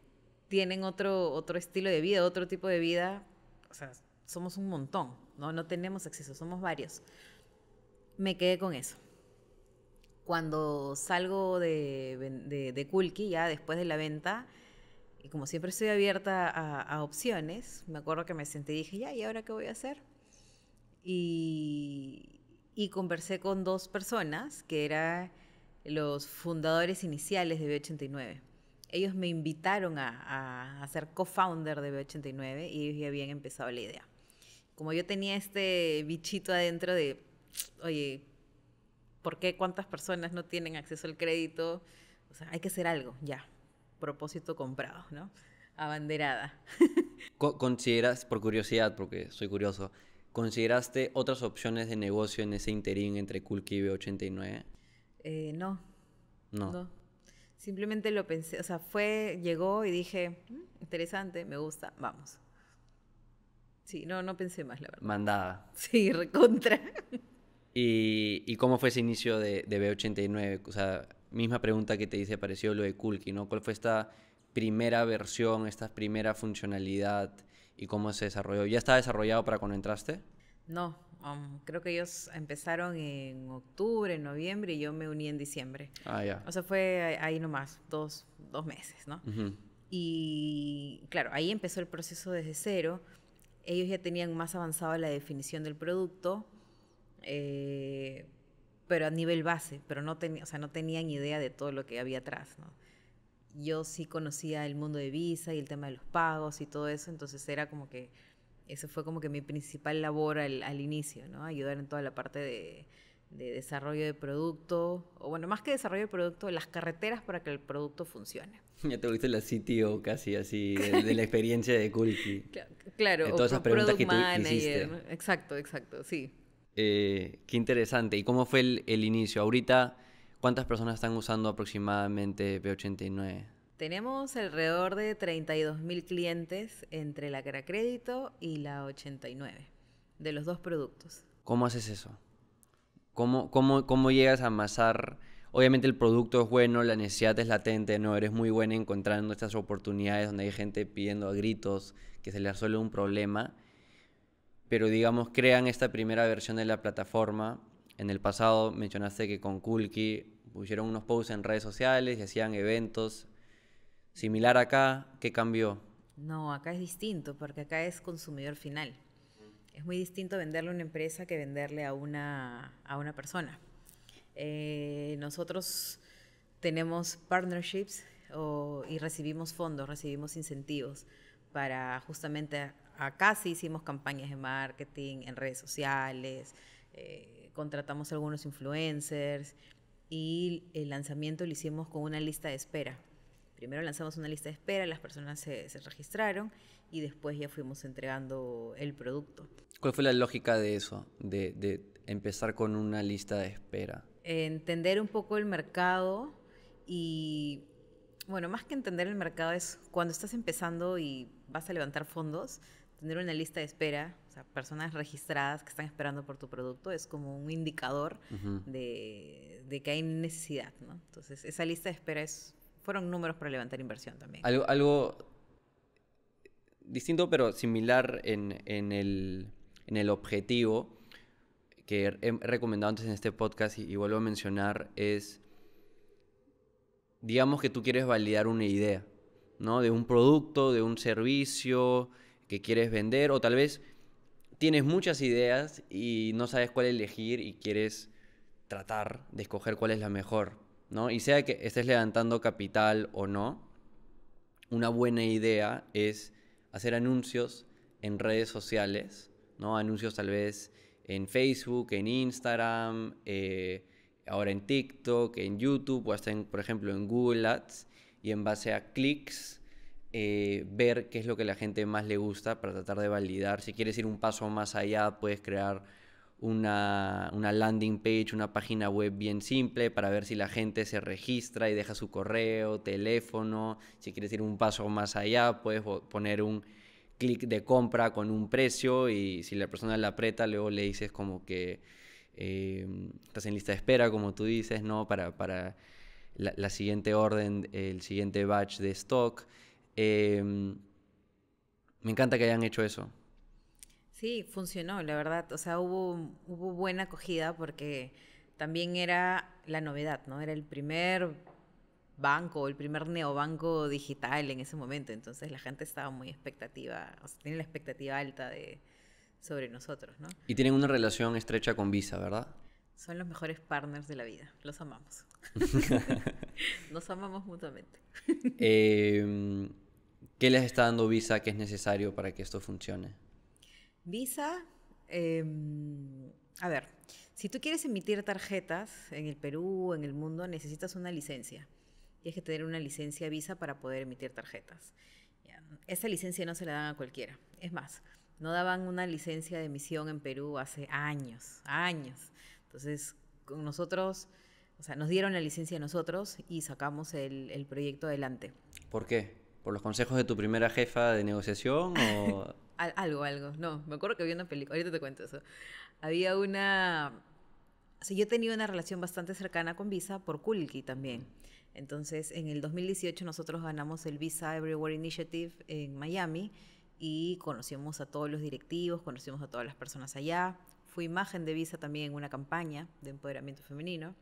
[SPEAKER 2] tienen otro, otro estilo de vida, otro tipo de vida, o sea, somos un montón, ¿no? No tenemos acceso, somos varios. Me quedé con eso. Cuando salgo de, de, Kulki, ya después de la venta, y como siempre estoy abierta a, opciones, me acuerdo que me senté y dije, ya, ¿y ahora qué voy a hacer? Y, y conversé con dos personas que eran los fundadores iniciales de B89 ellos me invitaron a, ser co-founder de B89 y ellos ya habían empezado la idea. Como yo tenía este bichito adentro de, oye, ¿por qué cuántas personas no tienen acceso al crédito? O sea, hay que hacer algo, ya. Propósito comprado, ¿no? Abanderada.
[SPEAKER 1] ¿Consideras, por curiosidad, porque soy curioso, ¿consideraste otras opciones de negocio en ese interín entre Kulki y B89? Eh, no. no.
[SPEAKER 2] Simplemente lo pensé, o sea, fue, llegó y dije, mm, interesante, me gusta, vamos. Sí, no, no pensé más, la verdad.
[SPEAKER 1] Mandada.
[SPEAKER 2] Sí, recontra.
[SPEAKER 1] ¿Y, y cómo fue ese inicio de, de, B89? O sea, misma pregunta que te hice, pareció lo de Kulki, ¿no? ¿Cuál fue esta primera versión, esta primera funcionalidad y cómo se desarrolló? ¿Ya estaba desarrollado para cuando entraste?
[SPEAKER 2] No, Um, creo que ellos empezaron en octubre, en noviembre y yo me uní en diciembre. Ah, ya. O sea, fue ahí nomás, dos, dos meses, ¿no? Y claro, ahí empezó el proceso desde cero. Ellos ya tenían más avanzado la definición del producto, eh, pero a nivel base, pero no, tenía, o sea, no tenían idea de todo lo que había atrás, ¿no? Yo sí conocía el mundo de Visa y el tema de los pagos y todo eso, entonces era como que esa fue como que mi principal labor al, inicio, ¿no? Ayudar en toda la parte de, desarrollo de producto, o bueno, más que desarrollo de producto, las carreteras para que el producto funcione.
[SPEAKER 1] Ya te volviste la sitio casi así, de, la experiencia de Kulki.
[SPEAKER 2] Claro, todas esas preguntas que tú hiciste. Exacto, exacto, sí.
[SPEAKER 1] Eh, qué interesante. ¿Y cómo fue el, el, inicio? Ahorita, ¿cuántas personas están usando aproximadamente P89?
[SPEAKER 2] Tenemos alrededor de 32.000 mil clientes entre la cara crédito y la 89, de los dos productos.
[SPEAKER 1] ¿Cómo haces eso? ¿Cómo, cómo, llegas a amasar? Obviamente el producto es bueno, la necesidad es latente, no eres muy buena encontrando estas oportunidades donde hay gente pidiendo a gritos que se le resuelve un problema, pero digamos crean esta primera versión de la plataforma. En el pasado mencionaste que con Kulki pusieron unos posts en redes sociales y hacían eventos Similar acá, ¿qué cambió?
[SPEAKER 2] No, acá es distinto, porque acá es consumidor final. Es muy distinto venderle a una empresa que venderle a una, a una persona. Eh, nosotros tenemos partnerships y recibimos fondos, recibimos incentivos para justamente, acá sí hicimos campañas de marketing, en redes sociales, eh, contratamos algunos influencers y el lanzamiento lo hicimos con una lista de espera primero lanzamos una lista de espera, las personas se, registraron y después ya fuimos entregando el producto.
[SPEAKER 1] ¿Cuál fue la lógica de eso, de, empezar con una lista de espera?
[SPEAKER 2] Entender un poco el mercado y, bueno, más que entender el mercado es cuando estás empezando y vas a levantar fondos, tener una lista de espera, o sea, personas registradas que están esperando por tu producto, es como un indicador de, que hay necesidad, ¿no? Entonces, esa lista de espera es fueron números para levantar inversión también.
[SPEAKER 1] Algo, distinto, pero similar en, el, objetivo que he recomendado antes en este podcast y, vuelvo a mencionar es, digamos que tú quieres validar una idea, ¿no? De un producto, de un servicio que quieres vender o tal vez tienes muchas ideas y no sabes cuál elegir y quieres tratar de escoger cuál es la mejor. ¿no? Y sea que estés levantando capital o no, una buena idea es hacer anuncios en redes sociales, ¿no? Anuncios tal vez en Facebook, en Instagram, eh, ahora en TikTok, en YouTube o hasta, en, por ejemplo, en Google Ads y en base a clics eh, ver qué es lo que la gente más le gusta para tratar de validar. Si quieres ir un paso más allá, puedes crear una, una, landing page, una página web bien simple para ver si la gente se registra y deja su correo, teléfono. Si quieres ir un paso más allá, puedes poner un clic de compra con un precio y si la persona la aprieta, luego le dices como que em, estás en lista de espera, como tú dices, ¿no? Para, para la, siguiente orden, el siguiente batch de stock. Em, me encanta que hayan hecho eso.
[SPEAKER 2] Sí, funcionó, la verdad. O sea, hubo, buena acogida porque también era la novedad, ¿no? Era el primer banco, el primer neobanco digital en ese momento. Entonces la gente estaba muy expectativa, o sea, tiene la expectativa alta de, sobre nosotros, ¿no?
[SPEAKER 1] Y tienen una relación estrecha con Visa, ¿verdad?
[SPEAKER 2] Son los mejores partners de la vida, los amamos. Nos amamos mutuamente.
[SPEAKER 1] Em, ¿Qué les está dando Visa que es necesario para que esto funcione?
[SPEAKER 2] Visa, em, a ver, si tú quieres emitir tarjetas en el Perú, o en el mundo, necesitas una licencia. Tienes que tener una licencia Visa para poder emitir tarjetas. Esta licencia no se la dan a cualquiera. Es más, no daban una licencia de emisión en Perú hace años, años. Entonces, con nosotros, o sea, nos dieron la licencia a nosotros y sacamos el, el proyecto adelante.
[SPEAKER 1] ¿Por qué? ¿Por los consejos de tu primera jefa de negociación o...?
[SPEAKER 2] algo, algo. No, me acuerdo que había una película, ahorita te cuento eso. Había una... O yo he tenido una relación bastante cercana con Visa por Kulki también. Entonces, en el 2018 nosotros ganamos el Visa Everywhere Initiative en Miami y conocimos a todos los directivos, conocimos a todas las personas allá. Fui imagen de Visa también en una campaña de empoderamiento femenino.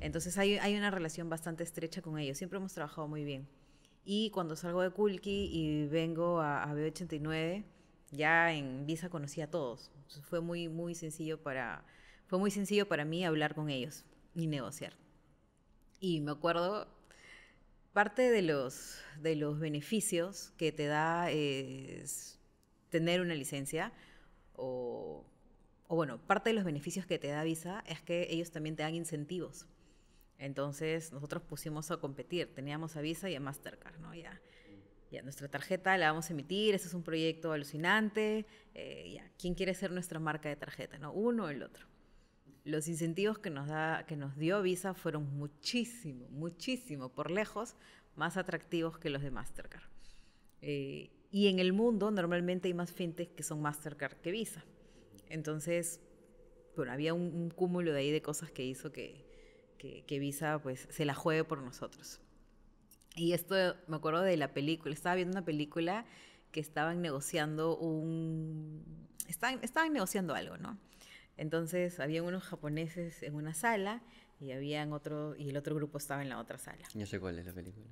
[SPEAKER 2] Entonces hay, hay una relación bastante estrecha con ellos. Siempre hemos trabajado muy bien. Y cuando salgo de Kulki y vengo a, a B89, ya en Visa conocí a todos. fue muy, sencillo para, fue muy sencillo para mí hablar con ellos y negociar. Y me acuerdo, parte de los, beneficios que te da es tener una licencia o, bueno, parte de los beneficios que te da Visa es que ellos también te dan incentivos. Entonces nosotros pusimos a competir, teníamos a Visa y a Mastercard, ¿no? Ya nuestra tarjeta la vamos a emitir, este es un proyecto alucinante, eh, ya, ¿quién quiere ser nuestra marca de tarjeta? ¿No? Uno o el otro. Los incentivos que nos, da, que nos dio Visa fueron muchísimo, muchísimo, por lejos, más atractivos que los de Mastercard. Eh, y en el mundo normalmente hay más fintech que son Mastercard que Visa. Entonces, bueno, había un, cúmulo de ahí de cosas que hizo que, que Visa pues, se la juegue por nosotros. Y esto me acuerdo de la película, estaba viendo una película que estaban negociando un... Estaban, estaban negociando algo, ¿no? Entonces había unos japoneses en una sala y habían otro y el otro grupo estaba en la otra sala.
[SPEAKER 1] No sé cuál es la película.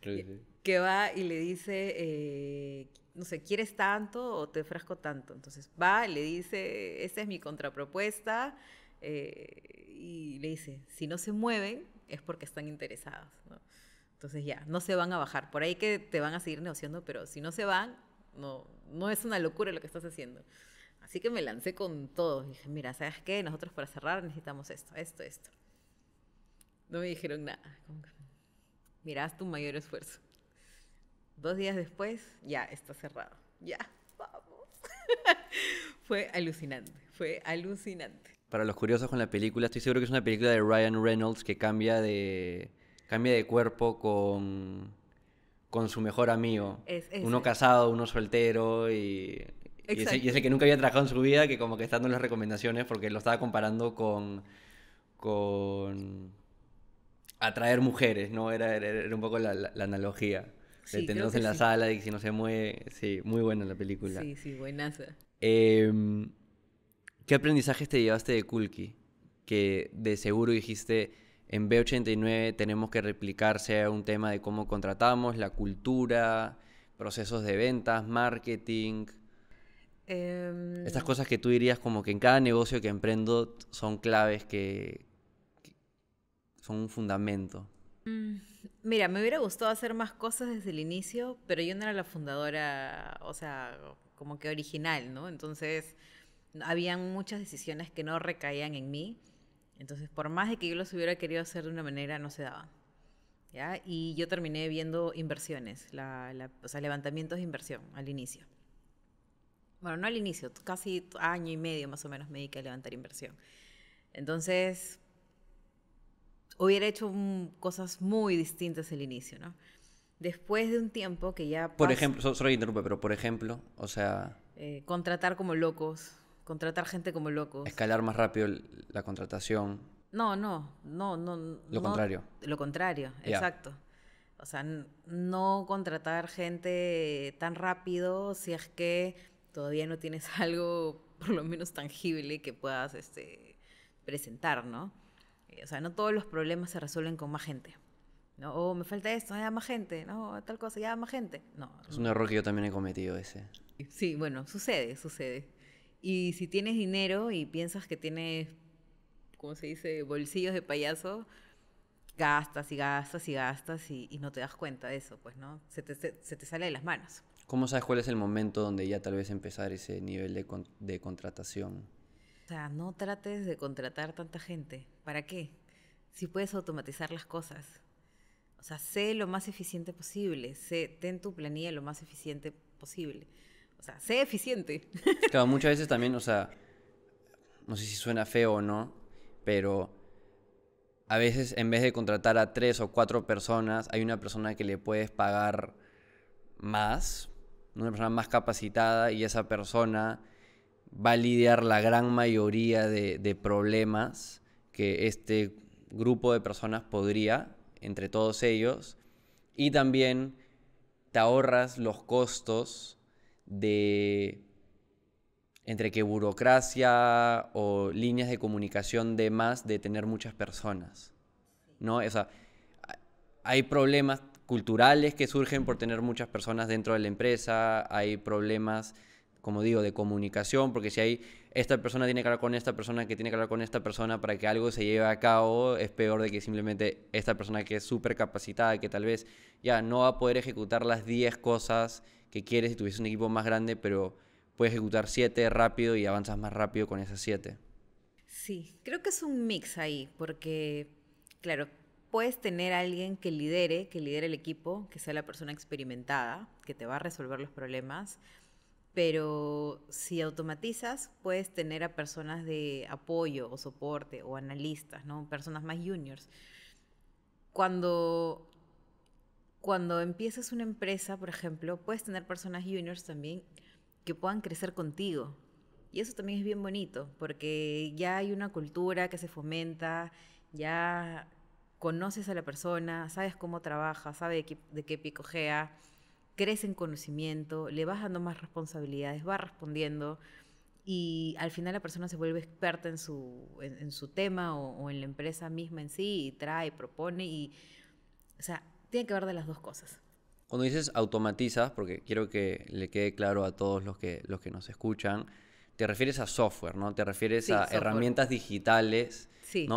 [SPEAKER 2] que va y le dice, eh, no sé, ¿quieres tanto o te frasco tanto? Entonces va, y le dice, esa es mi contrapropuesta eh, y le dice, si no se mueven es porque están interesados. ¿no? Entonces ya, no se van a bajar. Por ahí que te van a seguir negociando, pero si no se van, no, no es una locura lo que estás haciendo. Así que me lancé con todo. Dije, mira, ¿sabes qué? Nosotros para cerrar necesitamos esto, esto, esto. No me dijeron nada. Mira, haz tu mayor esfuerzo. Dos días después, ya está cerrado. Ya, vamos. fue alucinante, fue alucinante.
[SPEAKER 1] Para los curiosos con la película, estoy seguro que es una película de Ryan Reynolds que cambia de, cambia de cuerpo con, con su mejor amigo.
[SPEAKER 2] uno casado,
[SPEAKER 1] uno soltero y, y ese, que nunca había trabajado en su vida, que como que está dando las recomendaciones porque lo estaba comparando con... atraer mujeres, ¿no? Era, un poco la, analogía. De tenerlos en la sala y si no se mueve. Sí, muy buena la película. Sí,
[SPEAKER 2] sí, buenaza.
[SPEAKER 1] Em, ¿Qué aprendizajes te llevaste de Kulki? Que de seguro dijiste, en B89 tenemos que replicarse a un tema de cómo contratamos, la cultura, procesos de ventas, marketing.
[SPEAKER 2] Em, Estas cosas
[SPEAKER 1] que tú dirías como que en cada negocio que emprendo son claves que, que son un fundamento.
[SPEAKER 2] Mm, mira, me hubiera gustado hacer más cosas desde el inicio, pero yo no era la fundadora, o sea, como que original, ¿no? Entonces, habían muchas decisiones que no recaían en mí entonces, por más de que yo los hubiera querido hacer de una manera, no se daba. ¿ya? Y yo terminé viendo inversiones, o sea, levantamientos de inversión al inicio. Bueno, no al inicio, casi año y medio más o menos me dediqué a levantar inversión. Entonces, hubiera hecho cosas muy distintas al inicio, Después de un tiempo que ya... Por ejemplo,
[SPEAKER 1] solo interrumpe, pero por ejemplo, o sea...
[SPEAKER 2] Eh, contratar como locos Contratar gente como locos.
[SPEAKER 1] Escalar más rápido la contratación.
[SPEAKER 2] No, no, no, no. Lo contrario. Lo contrario, exacto. O sea, no contratar gente tan rápido si es que todavía no tienes algo por lo menos tangible que puedas este, presentar, ¿no? Eh, o sea, no todos los problemas se resuelven con más gente. No, oh, me falta esto, ya más gente, no, tal cosa, ya más gente. No. Es un
[SPEAKER 1] error que yo también he cometido ese.
[SPEAKER 2] Sí, bueno, sucede, sucede. Y si tienes dinero y piensas que tienes, ¿cómo se dice?, bolsillos de payaso, gastas y gastas y gastas y, no te das cuenta de eso, pues, ¿no? Se te, sale de las manos.
[SPEAKER 1] ¿Cómo sabes cuál es el momento donde ya tal vez empezar ese nivel de, de contratación?
[SPEAKER 2] O sea, no trates de contratar tanta gente. ¿Para qué? Si puedes automatizar las cosas. O sea, sé lo más eficiente posible, sé, ten tu planilla lo más eficiente posible. O sea, sé eficiente.
[SPEAKER 1] Claro, muchas veces también, o sea, no sé si suena feo o no, pero a veces en vez de contratar a tres o cuatro personas, hay una persona que le puedes pagar más, una persona más capacitada y esa persona va a lidiar la gran mayoría de, de problemas que este grupo de personas podría, entre todos ellos, y también te ahorras los costos de entre que burocracia o líneas de comunicación de más de tener muchas personas. ¿No? O sea, hay problemas culturales que surgen por tener muchas personas dentro de la empresa, hay problemas, como digo, de comunicación, porque si hay esta persona tiene que hablar con esta persona que tiene que hablar con esta persona para que algo se lleve a cabo, es peor de que simplemente esta persona que es súper capacitada, que tal vez ya no va a poder ejecutar las 10 cosas que quiere si tuviese un equipo más grande, pero puede ejecutar 7 rápido y avanzas más rápido con esas 7.
[SPEAKER 2] Sí, creo que es un mix ahí, porque, claro, puedes tener alguien que lidere, que lidere el equipo, que sea la persona experimentada, que te va a resolver los problemas, pero si automatizas, puedes tener a personas de apoyo o soporte o analistas, ¿no? Personas más juniors. Cuando, cuando empiezas una empresa, por ejemplo, puedes tener personas juniors también que puedan crecer contigo. Y eso también es bien bonito, porque ya hay una cultura que se fomenta, ya conoces a la persona, sabes cómo trabaja, sabe de qué, de qué picojea crece en conocimiento, le vas dando más responsabilidades, va respondiendo y al final la persona se vuelve experta en su, en, su tema o, en la empresa misma en sí y trae, propone y, o sea, tiene que ver de las dos cosas.
[SPEAKER 1] Cuando dices automatizas, porque quiero que le quede claro a todos los que, los que nos escuchan, te refieres a software, ¿no? Te refieres a herramientas digitales,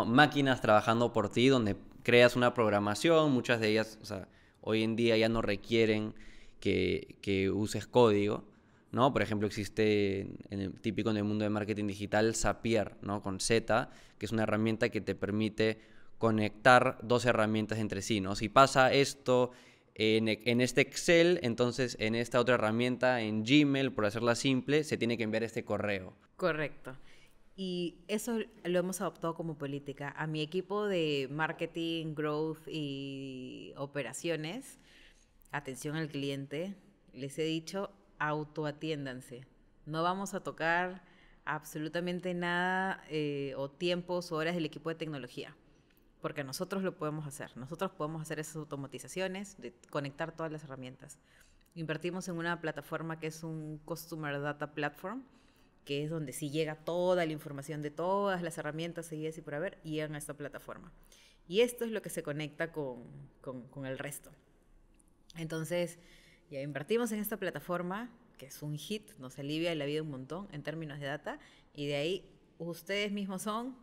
[SPEAKER 1] Máquinas trabajando por ti donde creas una programación, muchas de ellas, o sea, hoy en día ya no requieren que, uses código, ¿no? Por ejemplo, existe en el, típico en el mundo de marketing digital Zapier, ¿no? Con Z, que es una herramienta que te permite conectar dos herramientas entre sí, ¿no? Si pasa esto en, en, este Excel, entonces en esta otra herramienta, en Gmail, por hacerla simple, se tiene que enviar este correo.
[SPEAKER 2] Correcto. Y eso lo hemos adoptado como política. A mi equipo de marketing, growth y operaciones, atención al cliente, les he dicho, autoatiéndanse. No vamos a tocar absolutamente nada eh, o tiempos o horas del equipo de tecnología, porque nosotros lo podemos hacer. Nosotros podemos hacer esas automatizaciones, de conectar todas las herramientas. Invertimos en una plataforma que es un Customer Data Platform, que es donde sí llega toda la información de todas las herramientas seguidas y por haber, llegan a esta plataforma. Y esto es lo que se conecta con, con el resto. Entonces, ya invertimos en esta plataforma, que es un hit, nos alivia la vida un montón en términos de data, y de ahí ustedes mismos son,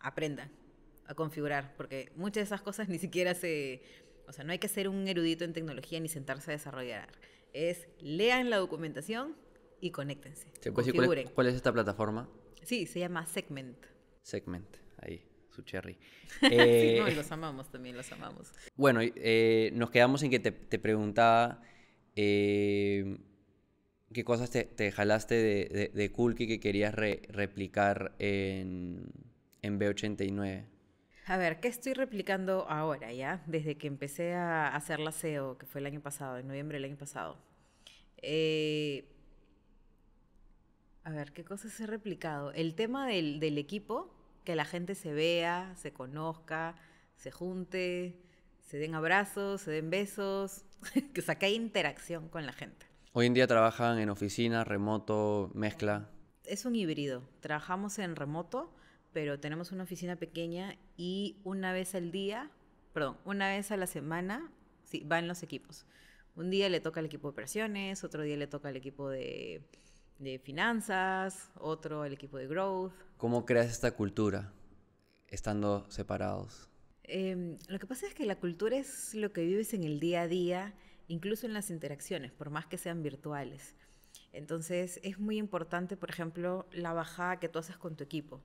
[SPEAKER 2] aprendan a configurar, porque muchas de esas cosas ni siquiera se... O sea, no hay que ser un erudito en tecnología ni sentarse a desarrollar. Es lean la documentación y conéctense. Pues
[SPEAKER 1] cuál es esta plataforma?
[SPEAKER 2] Sí, se llama Segment.
[SPEAKER 1] Segment, ahí cherry. sí, no, eh, los
[SPEAKER 2] amamos también, los amamos.
[SPEAKER 1] Bueno, eh, nos quedamos en que te, preguntaba eh, qué cosas te, te jalaste de, de, Kulki que querías replicar en, B89.
[SPEAKER 2] A ver, ¿qué estoy replicando ahora ya? Desde que empecé a hacer la SEO, que fue el año pasado, en noviembre del año pasado. a ver, ¿qué cosas he replicado? El tema del, del, equipo, que la gente se vea, se conozca, se junte, se den abrazos, se den besos, que o interacción con la gente.
[SPEAKER 1] Hoy en día trabajan en oficina, remoto, mezcla.
[SPEAKER 2] Es un híbrido. Trabajamos en remoto, pero tenemos una oficina pequeña y una vez al día, perdón, una vez a la semana, sí, van los equipos. Un día le toca al equipo de operaciones, otro día le toca al equipo de, de finanzas, otro al equipo de growth,
[SPEAKER 1] ¿Cómo creas esta cultura estando separados?
[SPEAKER 2] Em, lo que pasa es que la cultura es lo que vives en el día a día, incluso en las interacciones, por más que sean virtuales. Entonces es muy importante, por ejemplo, la bajada que tú haces con tu equipo.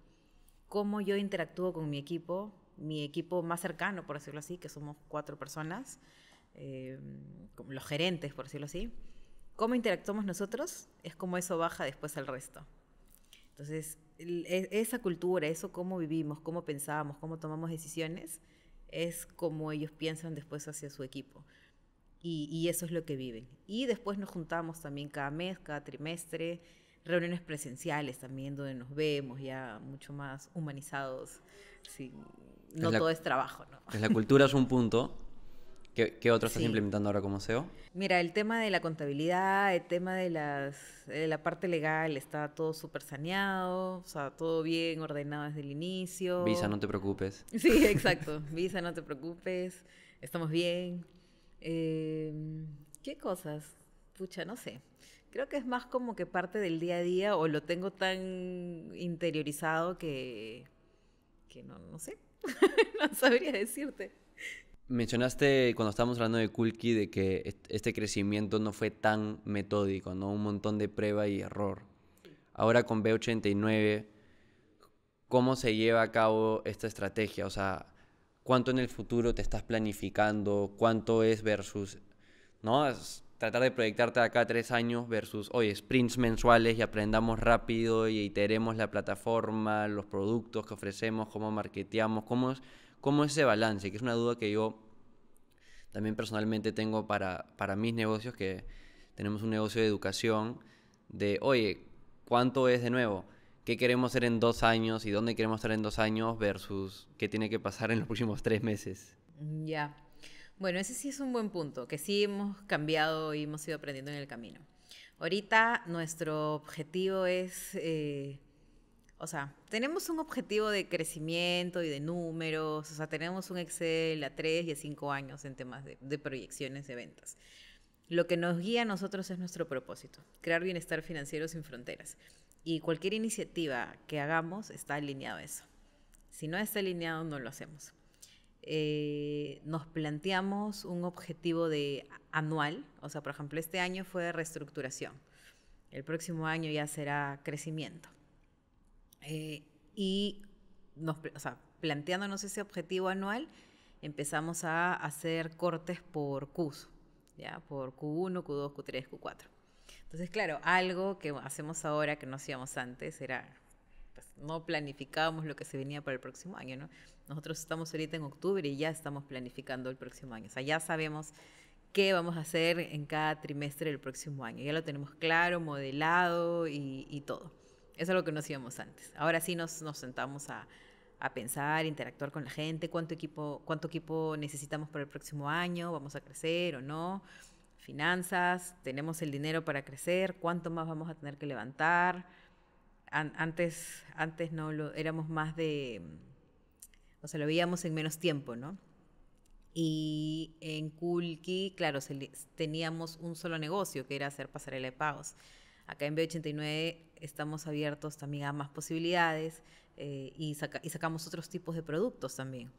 [SPEAKER 2] Cómo yo interactúo con mi equipo, mi equipo más cercano, por decirlo así, que somos cuatro personas, eh, los gerentes, por decirlo así. Cómo interactuamos nosotros es como eso baja después al resto. Entonces, e, esa cultura, eso cómo vivimos, cómo pensábamos, cómo tomamos decisiones, es como ellos piensan después hacia su equipo. Y, eso es lo que viven. Y después nos juntamos también cada mes, cada trimestre, reuniones presenciales también, donde nos vemos ya mucho más humanizados. no todo es trabajo,
[SPEAKER 1] la cultura es un punto, ¿Qué, qué otro estás implementando ahora como SEO?
[SPEAKER 2] Mira, el tema de la contabilidad, el tema de, las, eh, la parte legal, está todo súper saneado, o sea, todo bien ordenado desde el inicio. Visa, no te preocupes. Sí, exacto. Visa, no te preocupes. Estamos bien. Em, ¿Qué cosas? Pucha, no sé. Creo que es más como que parte del día a día o lo tengo tan interiorizado que, que no, no sé. no sabría decirte.
[SPEAKER 1] Mencionaste cuando estábamos hablando de Kulki de que este crecimiento no fue tan metódico, ¿no? Un montón de prueba y error. Ahora con B89, ¿cómo se lleva a cabo esta estrategia? O sea, ¿cuánto en el futuro te estás planificando? ¿Cuánto es versus, ¿no? tratar de proyectarte acá tres años versus, oye, sprints mensuales y aprendamos rápido y iteremos la plataforma, los productos que ofrecemos, cómo marketeamos, cómo... Es, cómo es ese balance, que es una duda que yo también personalmente tengo para, para mis negocios, que tenemos un negocio de educación, de, oye, ¿cuánto es de nuevo? ¿Qué queremos hacer en dos años y dónde queremos estar en dos años versus qué tiene que pasar en los próximos tres meses?
[SPEAKER 2] Mm, ya. Bueno, ese sí es un buen punto, que sí hemos cambiado y hemos ido aprendiendo en el camino. Ahorita nuestro objetivo es eh, o sea, tenemos un objetivo de crecimiento y de números, o sea, tenemos un Excel a tres y a cinco años en temas de, proyecciones de ventas. Lo que nos guía a nosotros es nuestro propósito, crear bienestar financiero sin fronteras. Y cualquier iniciativa que hagamos está alineado a eso. Si no está alineado, no lo hacemos. Eh, nos planteamos un objetivo de anual, o sea, por ejemplo, este año fue de reestructuración, el próximo año ya será crecimiento eh, y nos, planteándonos ese objetivo anual, empezamos a hacer cortes por Qs, ¿ya? por Q1, Q2, Q3, Q4. Entonces, claro, algo que hacemos ahora que no hacíamos antes era, pues, no planificábamos lo que se venía para el próximo año, Nosotros estamos ahorita en octubre y ya estamos planificando el próximo año, o sea, ya sabemos qué vamos a hacer en cada trimestre del próximo año, ya lo tenemos claro, modelado y, y todo es algo que no hacíamos antes. Ahora sí nos, sentamos a, pensar, interactuar con la gente, cuánto equipo, cuánto equipo necesitamos para el próximo año, vamos a crecer o no, finanzas, tenemos el dinero para crecer, cuánto más vamos a tener que levantar. antes, antes no lo, éramos más de, o sea, lo veíamos en menos tiempo, ¿no? Y en Kulki, claro, teníamos un solo negocio, que era hacer pasarela de pagos. Acá en B89 estamos abiertos también a más posibilidades eh, y, sacamos otros tipos de productos también.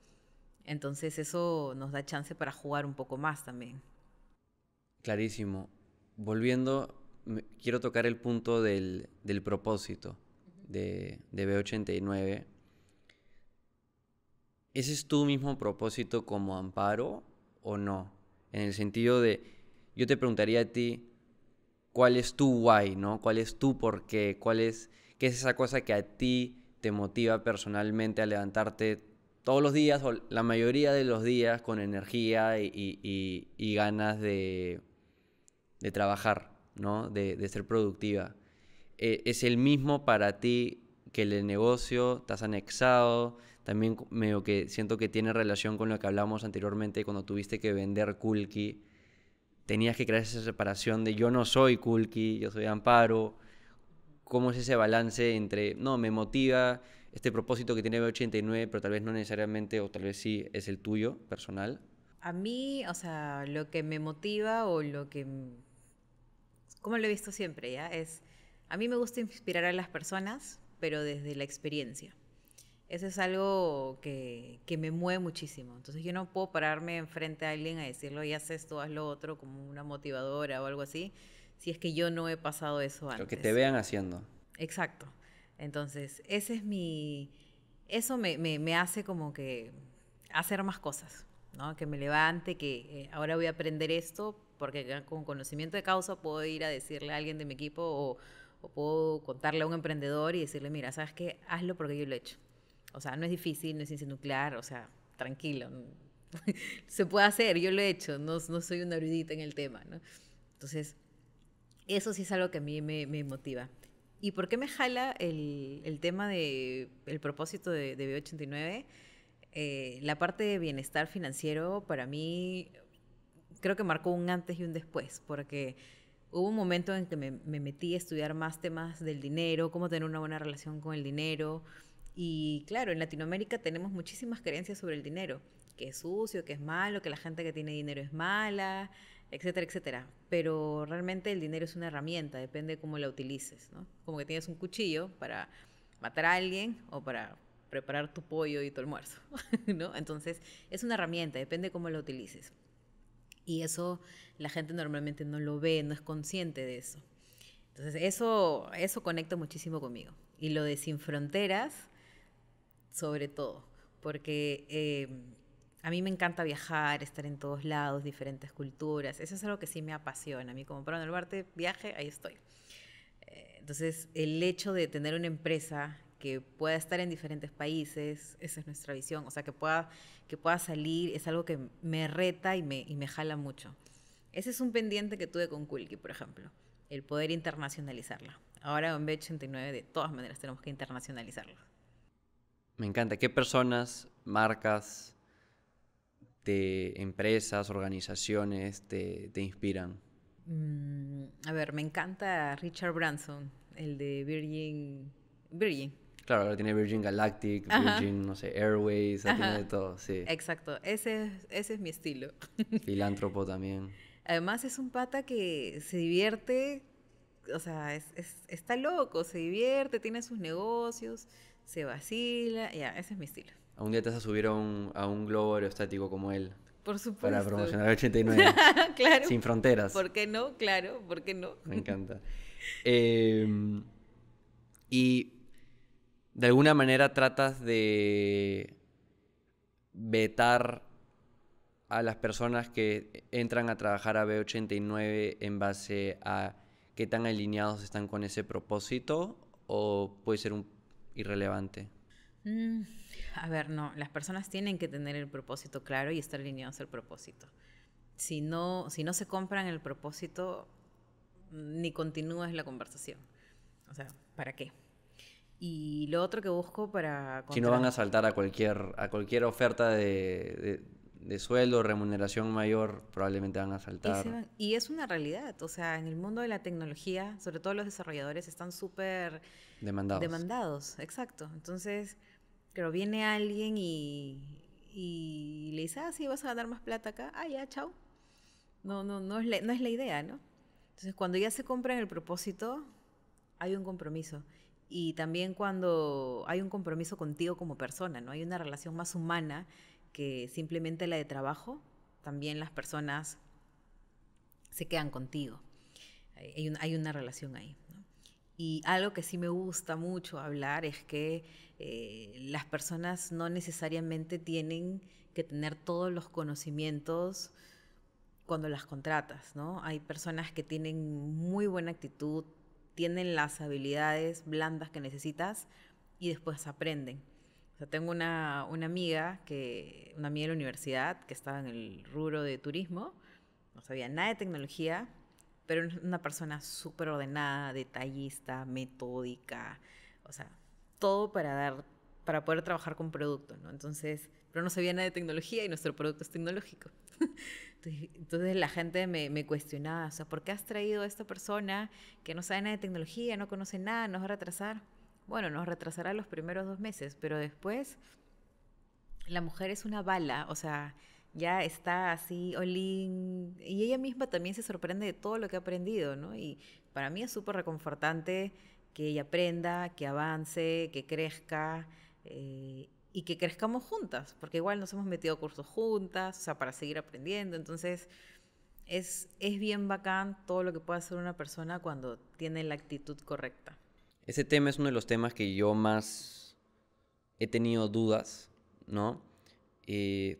[SPEAKER 2] Entonces eso nos da chance para jugar un poco más también.
[SPEAKER 1] Clarísimo. Volviendo, quiero tocar el punto del, propósito de, de B89. ¿Ese es tu mismo propósito como amparo o no? En el sentido de, yo te preguntaría a ti, cuál es tu why, ¿no? ¿Cuál es tu por qué? ¿Cuál es, qué es esa cosa que a ti te motiva personalmente a levantarte todos los días o la mayoría de los días con energía y, ganas de, trabajar, ¿no? De, ser productiva. Eh, es el mismo para ti que el negocio, estás anexado, también medio que siento que tiene relación con lo que hablamos anteriormente cuando tuviste que vender Kulki tenías que crear esa separación de yo no soy Kulki, yo soy Amparo. ¿Cómo es ese balance entre, no, me motiva este propósito que tiene B89, pero tal vez no necesariamente, o tal vez sí, es el tuyo personal?
[SPEAKER 2] A mí, o sea, lo que me motiva o lo que, como lo he visto siempre, ¿ya? Es, a mí me gusta inspirar a las personas, pero desde la experiencia. Eso es algo que, que, me mueve muchísimo. Entonces yo no puedo pararme enfrente a alguien a decirle y haces esto, haz lo otro, como una motivadora o algo así, si es que yo no he pasado eso antes. Lo que te vean haciendo. Exacto. Entonces, ese es mi... Eso me, me, hace como que hacer más cosas, ¿no? Que me levante, que eh, ahora voy a aprender esto, porque con conocimiento de causa puedo ir a decirle a alguien de mi equipo o, puedo contarle a un emprendedor y decirle, mira, ¿sabes qué? Hazlo porque yo lo he hecho. O sea, no es difícil, no es ciencia nuclear, o sea, tranquilo. Se puede hacer, yo lo he hecho, no, no soy una erudita en el tema, ¿no? Entonces, eso sí es algo que a mí me, motiva. ¿Y por qué me jala el, el tema del el propósito de, B89? Eh, la parte de bienestar financiero para mí creo que marcó un antes y un después, porque hubo un momento en que me, me metí a estudiar más temas del dinero, cómo tener una buena relación con el dinero, y claro, en Latinoamérica tenemos muchísimas creencias sobre el dinero, que es sucio, que es malo, que la gente que tiene dinero es mala, etcétera, etcétera. Pero realmente el dinero es una herramienta, depende cómo la utilices, ¿no? Como que tienes un cuchillo para matar a alguien o para preparar tu pollo y tu almuerzo, ¿no? Entonces, es una herramienta, depende cómo la utilices. Y eso la gente normalmente no lo ve, no es consciente de eso. Entonces, eso, eso conecta muchísimo conmigo. Y lo de sin fronteras, sobre todo, porque eh, a mí me encanta viajar, estar en todos lados, diferentes culturas, eso es algo que sí me apasiona, a mí como para el viaje, ahí estoy. Eh, entonces, el hecho de tener una empresa que pueda estar en diferentes países, esa es nuestra visión, o sea, que pueda, que pueda salir, es algo que me reta y me, y me jala mucho. Ese es un pendiente que tuve con Kulki, por ejemplo, el poder internacionalizarla. Ahora en B89 de todas maneras tenemos que internacionalizarla.
[SPEAKER 1] Me encanta. ¿Qué personas, marcas, de empresas, organizaciones te, inspiran?
[SPEAKER 2] Mm, a ver, me encanta Richard Branson, el de Virgin. Virgin.
[SPEAKER 1] Claro, ahora tiene Virgin Galactic, Virgin, no sé, Airways, tiene de todo, sí.
[SPEAKER 2] Exacto, ese, ese es mi estilo.
[SPEAKER 1] Filántropo también.
[SPEAKER 2] Además es un pata que se divierte, o sea, está loco, se divierte, tiene sus negocios, se vacila, ya, ese es mi estilo.
[SPEAKER 1] Un día te vas a subir a un, a un globo aerostático como él. Por supuesto. Para promocionar el 89. claro. Sin fronteras. ¿Por
[SPEAKER 2] qué no? Claro, ¿por qué no? Me
[SPEAKER 1] encanta. Em, y de alguna manera tratas de vetar a las personas que entran a trabajar a B89 en base a qué tan alineados están con ese propósito o puede ser un irrelevante?
[SPEAKER 2] Mm, a ver, no, las personas tienen que tener el propósito claro y estar alineados al propósito. Si no, si no se compran el propósito, ni continúas la conversación. O sea, ¿para qué? Y lo otro que busco para... Si no van a
[SPEAKER 1] saltar a cualquier, a cualquier oferta de, de sueldo, remuneración mayor, probablemente van a saltar.
[SPEAKER 2] Y, y, es una realidad, o sea, en el mundo de la tecnología, sobre todo los desarrolladores están súper demandados. Demandados, exacto. Entonces, pero viene alguien y, y le dice, ah, sí, vas a ganar más plata acá, ah, ya, chao. No, no, no, es la, no es la idea, ¿no? Entonces, cuando ya se compran el propósito, hay un compromiso. Y también cuando hay un compromiso contigo como persona, ¿no? Hay una relación más humana que simplemente la de trabajo, también las personas se quedan contigo. hay una relación ahí. Y algo que sí me gusta mucho hablar es que eh, las personas no necesariamente tienen que tener todos los conocimientos cuando las contratas, ¿no? Hay personas que tienen muy buena actitud, tienen las habilidades blandas que necesitas y después aprenden. O sea, tengo una, amiga, que, una amiga de la universidad que estaba en el rubro de turismo, no sabía nada de tecnología, pero una persona súper ordenada, detallista, metódica, o sea, todo para dar para poder trabajar con producto, ¿no? Entonces, pero no sabía nada de tecnología y nuestro producto es tecnológico. Entonces, la gente me, me, cuestionaba, o sea, ¿por qué has traído a esta persona que no sabe nada de tecnología, no conoce nada, nos va a retrasar? Bueno, nos retrasará los primeros dos meses, pero después la mujer es una bala, o sea, ya está así, Olin, y ella misma también se sorprende de todo lo que ha aprendido, ¿no? Y para mí es súper reconfortante que ella aprenda, que avance, que crezca eh, y que crezcamos juntas, porque igual nos hemos metido a cursos juntas, o sea, para seguir aprendiendo, entonces... Es, es bien bacán todo lo que puede hacer una persona cuando tiene la actitud correcta.
[SPEAKER 1] Ese tema es uno de los temas que yo más he tenido dudas, ¿no? Eh,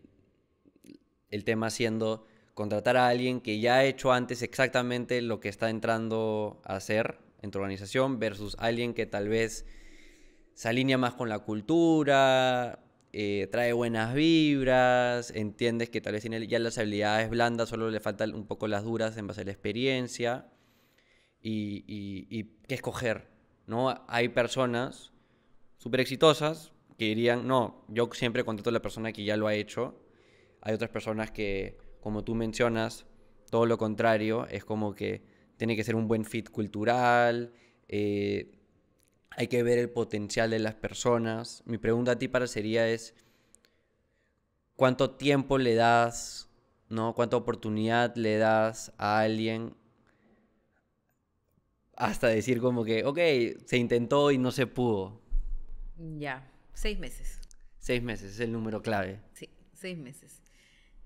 [SPEAKER 1] el tema siendo contratar a alguien que ya ha hecho antes exactamente lo que está entrando a hacer en tu organización versus alguien que tal vez se alinea más con la cultura, eh, trae buenas vibras, entiendes que tal vez tiene ya las habilidades blandas, solo le faltan un poco las duras en base a la experiencia y, qué escoger, ¿no? Hay personas súper exitosas que dirían, no, yo siempre contrato a la persona que ya lo ha hecho hay otras personas que, como tú mencionas, todo lo contrario, es como que tiene que ser un buen fit cultural, eh, hay que ver el potencial de las personas. Mi pregunta a ti para sería es, ¿cuánto tiempo le das, no? ¿Cuánta oportunidad le das a alguien hasta decir como que, ok, se intentó y no se pudo?
[SPEAKER 2] Ya, seis meses.
[SPEAKER 1] Seis meses es el número clave.
[SPEAKER 2] Sí, seis meses.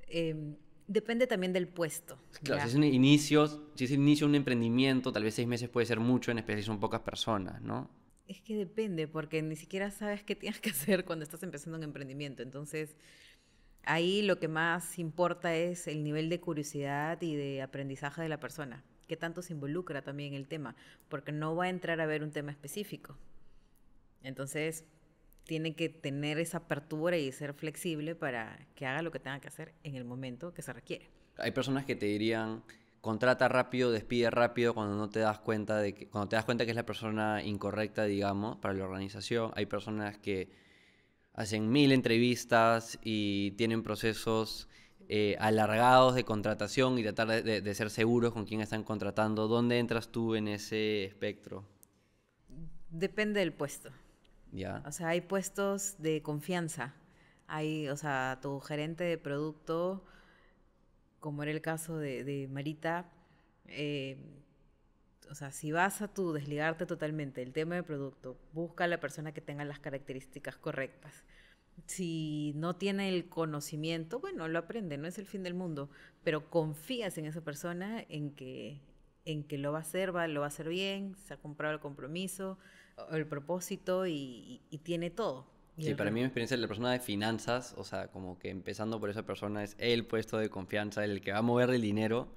[SPEAKER 2] Em, depende también del puesto. Claro, si es, un
[SPEAKER 1] inicio, si es inicio un emprendimiento, tal vez seis meses puede ser mucho, en especial si son pocas personas, ¿no?
[SPEAKER 2] Es que depende, porque ni siquiera sabes qué tienes que hacer cuando estás empezando un emprendimiento. Entonces, ahí lo que más importa es el nivel de curiosidad y de aprendizaje de la persona, qué tanto se involucra también el tema, porque no va a entrar a ver un tema específico. Entonces, tiene que tener esa apertura y ser flexible para que haga lo que tenga que hacer en el momento que se requiere.
[SPEAKER 1] Hay personas que te dirían, contrata rápido, despide rápido cuando no te das cuenta de que, cuando te das cuenta que es la persona incorrecta, digamos, para la organización. Hay personas que hacen mil entrevistas y tienen procesos eh, alargados de contratación y tratar de, de ser seguros con quién están contratando. ¿Dónde entras tú en ese espectro?
[SPEAKER 2] Depende del puesto. O sea, hay puestos de confianza. Hay, o sea, tu gerente de producto, como era el caso de, Marita, eh, o sea, si vas a tu desligarte totalmente del tema de producto, busca a la persona que tenga las características correctas. Si no tiene el conocimiento, bueno, lo aprende, no es el fin del mundo, pero confías en esa persona, en que, en que lo va a hacer, va, lo va a hacer bien, se ha comprado el compromiso, el propósito y, tiene todo. Y sí, para mí mi
[SPEAKER 1] experiencia de la persona de finanzas, o sea, como que empezando por esa persona es el puesto de confianza, el que va a mover el dinero.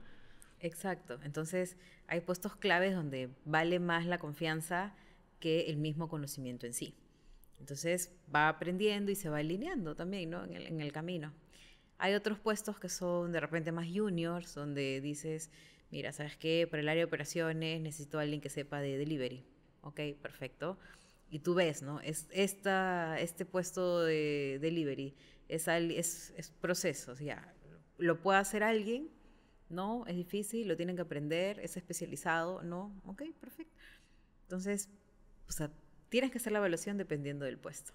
[SPEAKER 2] Exacto, entonces hay puestos claves donde vale más la confianza que el mismo conocimiento en sí. Entonces va aprendiendo y se va alineando también ¿no? en, el, camino. Hay otros puestos que son de repente más juniors, donde dices, mira, ¿sabes qué? Para el área de operaciones necesito a alguien que sepa de delivery ok, perfecto. Y tú ves, ¿no? Es, este puesto de delivery es, es, es procesos, ya. Lo puede hacer alguien, ¿no? Es difícil, lo tienen que aprender, es especializado, ¿no? Ok, perfecto. Entonces, o sea, tienes que hacer la evaluación dependiendo del puesto.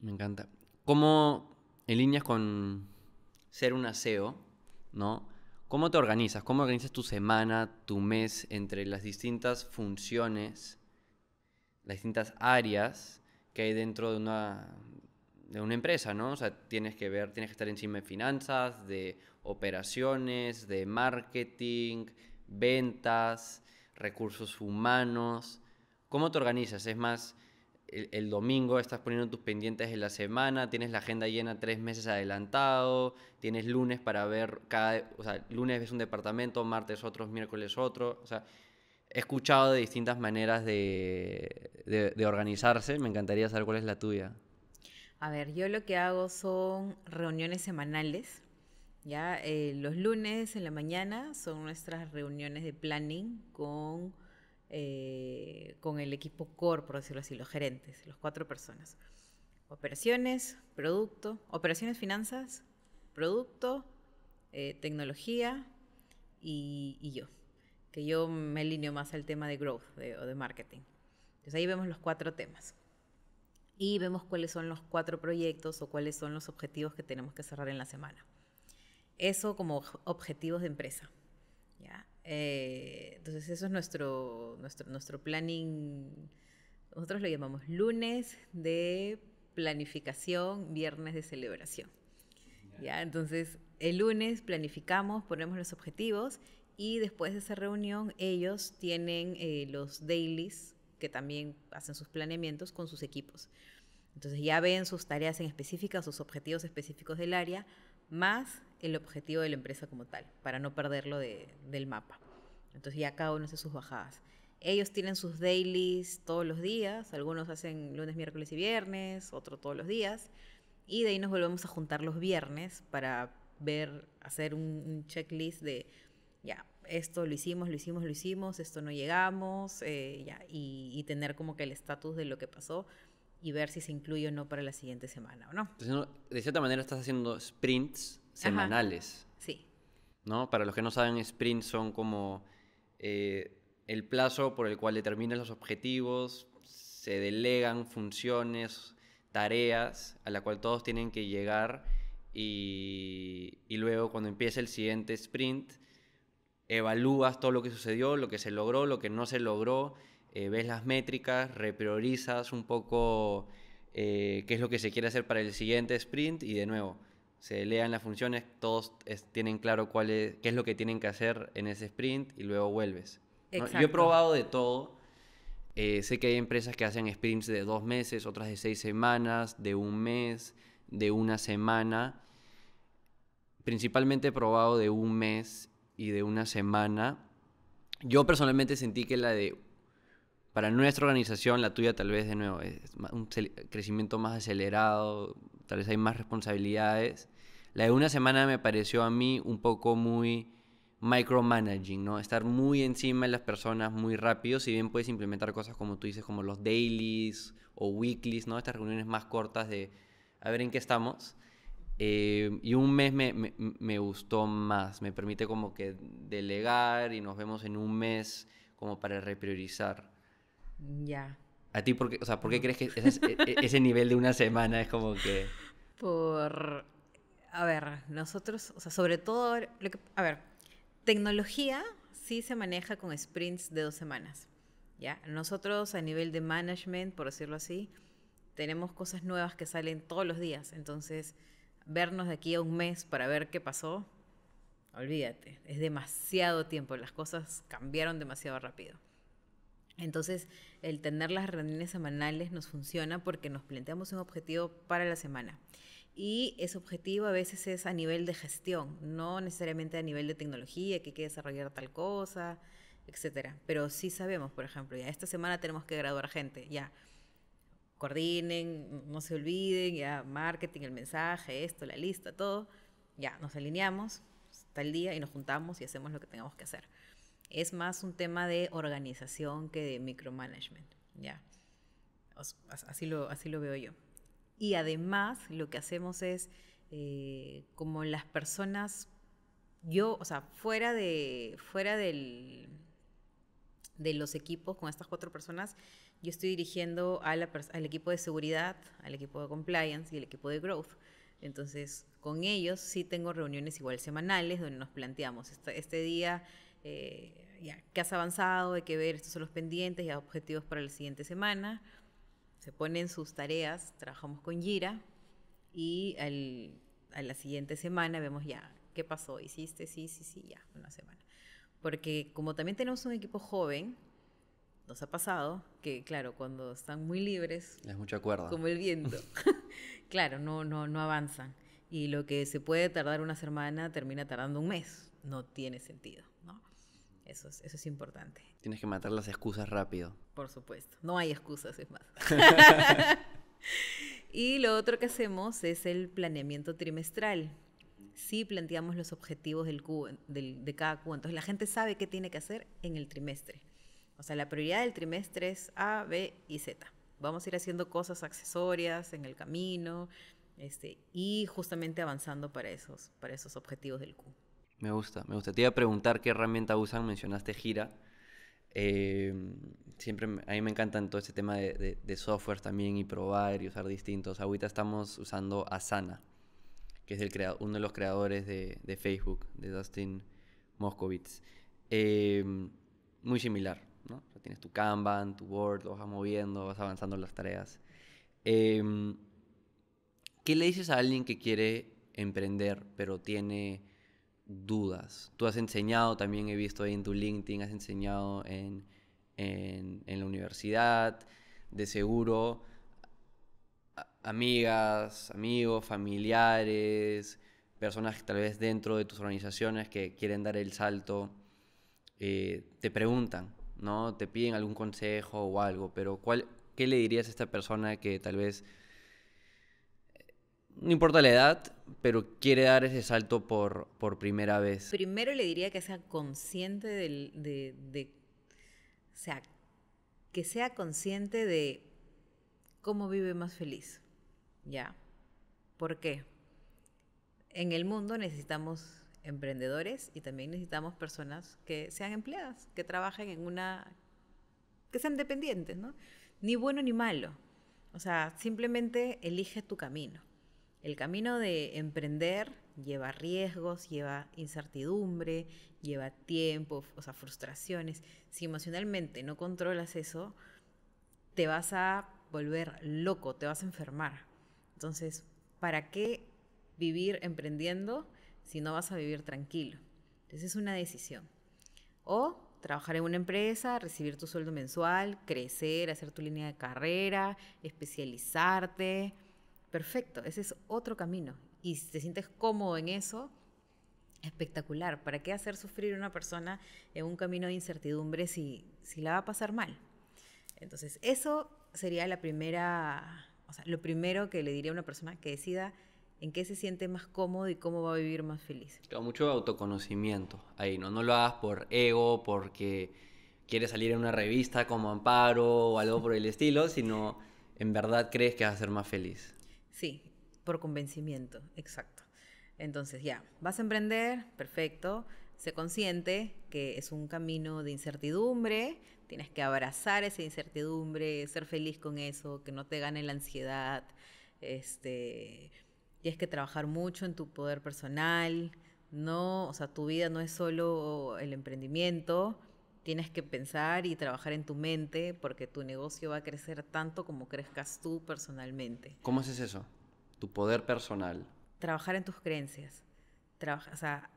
[SPEAKER 1] Me encanta. ¿Cómo en líneas con ser un aseo ¿no? ¿Cómo te organizas? ¿Cómo organizas tu semana, tu mes entre las distintas funciones, las distintas áreas que hay dentro de una, de una empresa, ¿no? O sea, tienes que ver, tienes que estar encima de finanzas, de operaciones, de marketing, ventas, recursos humanos. ¿Cómo te organizas? Es más, el, domingo estás poniendo tus pendientes de la semana, tienes la agenda llena tres meses adelantado, tienes lunes para ver cada, o sea, lunes es un departamento, martes otro, miércoles otro, o sea, he escuchado de distintas maneras de, organizarse, me encantaría saber cuál es la tuya.
[SPEAKER 2] A ver, yo lo que hago son reuniones semanales, ya eh, los lunes en la mañana son nuestras reuniones de planning con eh, con el equipo core, por decirlo así, los gerentes, los cuatro personas. Operaciones, producto, operaciones, finanzas, producto, eh, tecnología y, yo, que yo me alineo más al tema de growth o de marketing. Entonces ahí vemos los cuatro temas y vemos cuáles son los cuatro proyectos o cuáles son los objetivos que tenemos que cerrar en la semana. Eso como objetivos de empresa. Eh, entonces eso es nuestro, nuestro, nuestro planning, nosotros lo llamamos lunes de planificación, viernes de celebración. ¿Ya? Entonces el lunes planificamos, ponemos los objetivos y después de esa reunión ellos tienen eh, los dailies que también hacen sus planeamientos con sus equipos. Entonces ya ven sus tareas en específicas, sus objetivos específicos del área, más el objetivo de la empresa como tal, para no perderlo del mapa. Entonces ya cada uno hace sus bajadas. Ellos tienen sus dailies todos los días, algunos hacen lunes, miércoles y viernes, otro todos los días, y de ahí nos volvemos a juntar los viernes para ver, hacer un, checklist de, ya, esto lo hicimos, lo hicimos, lo hicimos, esto no llegamos, eh, ya, y, y tener como que el estatus de lo que pasó y ver si se incluye o no para la siguiente semana o no.
[SPEAKER 1] De cierta manera estás haciendo sprints semanales. Sí. ¿No? Para los que no saben, sprints son como eh, el plazo por el cual determinas los objetivos, se delegan funciones, tareas a la cual todos tienen que llegar y, luego cuando empieza el siguiente sprint, evalúas todo lo que sucedió, lo que se logró, lo que no se logró, eh, ves las métricas, repriorizas un poco eh, qué es lo que se quiere hacer para el siguiente sprint y de nuevo, se lean las funciones, todos tienen claro cuál es, qué es lo que tienen que hacer en ese sprint y luego vuelves. Yo he probado de todo. Eh, sé que hay empresas que hacen sprints de dos meses, otras de seis semanas, de un mes, de una semana. Principalmente he probado de un mes y de una semana. Yo personalmente sentí que la de, para nuestra organización, la tuya tal vez de nuevo, es un crecimiento más acelerado, tal vez hay más responsabilidades. La de una semana me pareció a mí un poco muy micromanaging, ¿no? Estar muy encima de las personas muy rápido, si bien puedes implementar cosas como tú dices, como los dailies o weeklies, ¿no? Estas reuniones más cortas de a ver en qué estamos. Eh, y un mes me, me, gustó más, me permite como que delegar y nos vemos en un mes como para repriorizar. Ya. ¿A ti por qué, o sea, por crees que e, e, ese nivel de una semana es como que...
[SPEAKER 2] Por a ver, nosotros, o sea, sobre todo, a ver, tecnología sí se maneja con sprints de dos semanas. ¿ya? Nosotros a nivel de management, por decirlo así, tenemos cosas nuevas que salen todos los días. Entonces, vernos de aquí a un mes para ver qué pasó, olvídate, es demasiado tiempo, las cosas cambiaron demasiado rápido. Entonces, el tener las reuniones semanales nos funciona porque nos planteamos un objetivo para la semana y ese objetivo a veces es a nivel de gestión, no necesariamente a nivel de tecnología, que hay que desarrollar tal cosa, etcétera. Pero sí sabemos, por ejemplo, ya esta semana tenemos que graduar gente, ya coordinen, no se olviden, ya marketing, el mensaje, esto, la lista, todo, ya nos alineamos el día y nos juntamos y hacemos lo que tengamos que hacer. Es más un tema de organización que de micromanagement, ya. Así así lo veo yo. Y además lo que hacemos es, eh, como las personas, yo, o sea, fuera, de, fuera del, de los equipos con estas cuatro personas, yo estoy dirigiendo al equipo de seguridad, al equipo de compliance y al equipo de growth. Entonces, con ellos sí tengo reuniones igual semanales donde nos planteamos este, día, eh, qué has avanzado, hay que ver, estos son los pendientes y objetivos para la siguiente semana se ponen sus tareas, trabajamos con Gira y a la siguiente semana vemos ya, ¿qué pasó? ¿Hiciste? Sí, sí, sí, ya, una semana. Porque como también tenemos un equipo joven, nos ha pasado que, claro, cuando están muy libres... Es mucha cuerda. Como el viento. claro, no, no, no avanzan. Y lo que se puede tardar una semana termina tardando un mes. No tiene sentido. Eso es, importante.
[SPEAKER 1] Tienes que matar las excusas rápido.
[SPEAKER 2] Por supuesto. No hay excusas, es más. y lo otro que hacemos es el planeamiento trimestral. Sí planteamos los objetivos del de cada cubo. Entonces la gente sabe qué tiene que hacer en el trimestre. O sea, la prioridad del trimestre es A, B y Z. Vamos a ir haciendo cosas accesorias en el camino este, y justamente avanzando para esos, para esos objetivos del Q.
[SPEAKER 1] Me gusta, me gusta. Te iba a preguntar qué herramienta usan, mencionaste Gira. Em, siempre a mí me encantan todo este tema de, software también y probar y usar distintos. Ahorita estamos usando Asana, que es uno de los creadores de, Facebook, de Dustin Moskovitz. Em, muy similar, ¿no? tienes tu Kanban, tu Word, lo vas moviendo, vas avanzando las tareas. Em, ¿Qué le dices a alguien que quiere emprender pero tiene dudas. Tú has enseñado, también he visto en tu LinkedIn, has enseñado en, en, la universidad, de seguro, amigas, amigos, familiares, personas que tal vez dentro de tus organizaciones que quieren dar el salto, eh, te preguntan, ¿no? Te piden algún consejo o algo, pero ¿cuál, ¿qué le dirías a esta persona que tal vez no importa la edad, pero quiere dar ese salto por, primera vez.
[SPEAKER 2] Primero le diría que sea consciente del, de, que sea consciente de cómo vive más feliz. ¿Ya? ¿Por qué? En el mundo necesitamos emprendedores y también necesitamos personas que sean empleadas, que trabajen en una... que sean dependientes, ¿no? Ni bueno ni malo. O sea, simplemente elige tu camino. El camino de emprender lleva riesgos, lleva incertidumbre, lleva tiempo, o sea, frustraciones. Si emocionalmente no controlas eso, te vas a volver loco, te vas a enfermar. Entonces, ¿para qué vivir emprendiendo si no vas a vivir tranquilo? Esa es una decisión. O trabajar en una empresa, recibir tu sueldo mensual, crecer, hacer tu línea de carrera, especializarte, perfecto, ese es otro camino. Y si te sientes cómodo en eso, espectacular. ¿Para qué hacer sufrir a una persona en un camino de incertidumbre si, si la va a pasar mal? Entonces, eso sería la primera, o sea, lo primero que le diría a una persona que decida en qué se siente más cómodo y cómo va a vivir más feliz.
[SPEAKER 1] Claro, mucho autoconocimiento ahí, ¿no? No lo hagas por ego, porque quieres salir en una revista como Amparo o algo por el estilo, sino en verdad crees que vas a ser más feliz.
[SPEAKER 2] Sí, por convencimiento, exacto. Entonces ya, vas a emprender, perfecto, sé consciente que es un camino de incertidumbre, tienes que abrazar esa incertidumbre, ser feliz con eso, que no te gane la ansiedad, este, es que trabajar mucho en tu poder personal, no, o sea, tu vida no es solo el emprendimiento, tienes que pensar y trabajar en tu mente porque tu negocio va a crecer tanto como crezcas tú personalmente.
[SPEAKER 1] ¿Cómo haces eso? Tu poder personal.
[SPEAKER 2] Trabajar en tus creencias. o sea,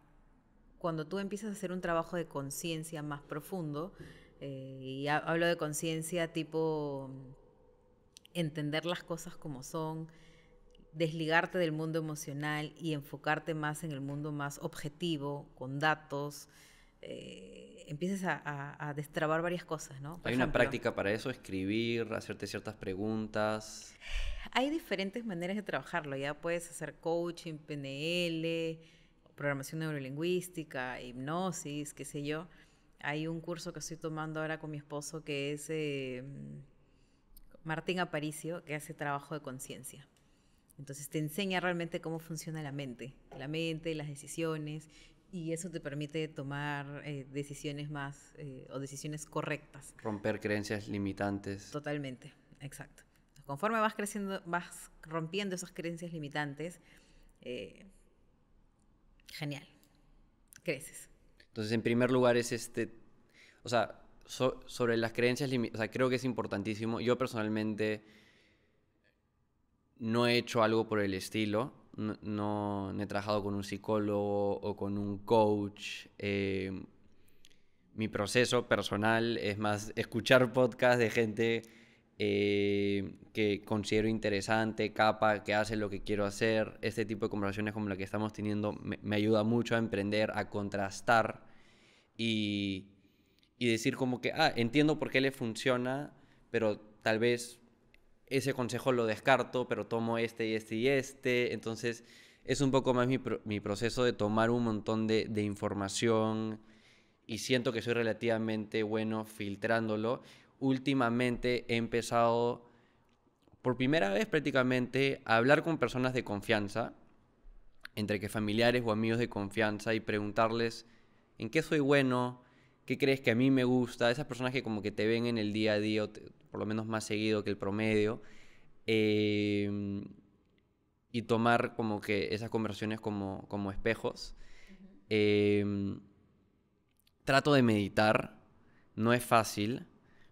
[SPEAKER 2] cuando tú empiezas a hacer un trabajo de conciencia más profundo, eh, y hablo de conciencia tipo mm, entender las cosas como son, desligarte del mundo emocional y enfocarte más en el mundo más objetivo, con datos, eh, empieces a, a, destrabar varias cosas, ¿no? ¿Hay una práctica
[SPEAKER 1] para eso? ¿Escribir? ¿Hacerte ciertas preguntas?
[SPEAKER 2] Hay diferentes maneras de trabajarlo. Ya puedes hacer coaching, PNL, programación neurolingüística, hipnosis, qué sé yo. Hay un curso que estoy tomando ahora con mi esposo que es em, Martín Aparicio, que hace trabajo de conciencia. Entonces te enseña realmente cómo funciona la mente, la mente, las decisiones, y eso te permite tomar eh, decisiones más eh, o decisiones correctas.
[SPEAKER 1] Romper creencias limitantes.
[SPEAKER 2] Totalmente, exacto. Conforme vas creciendo, vas rompiendo esas creencias limitantes, eh, genial, creces.
[SPEAKER 1] Entonces, en primer lugar es este, o sea, sobre las creencias limitantes, o sea, creo que es importantísimo. Yo personalmente no he hecho algo por el estilo, no, he trabajado con un psicólogo o con un coach. Eh, mi proceso personal es más escuchar podcasts de gente eh, que considero interesante, capa, que hace lo que quiero hacer. Este tipo de conversaciones como la que estamos teniendo me, ayuda mucho a emprender, a contrastar y, y, decir como que, ah, entiendo por qué le funciona, pero tal vez ese consejo lo descarto, pero tomo este y este y este. Entonces es un poco más mi, proceso de tomar un montón de, de, información y siento que soy relativamente bueno filtrándolo. Últimamente he empezado, por primera vez prácticamente, a hablar con personas de confianza, entre que familiares o amigos de confianza, y preguntarles en qué soy bueno, qué crees que a mí me gusta, esas personas que como que te ven en el día a día, por lo menos más seguido que el promedio, em, y tomar como que esas conversaciones como, como espejos. Em, trato de meditar, no es fácil,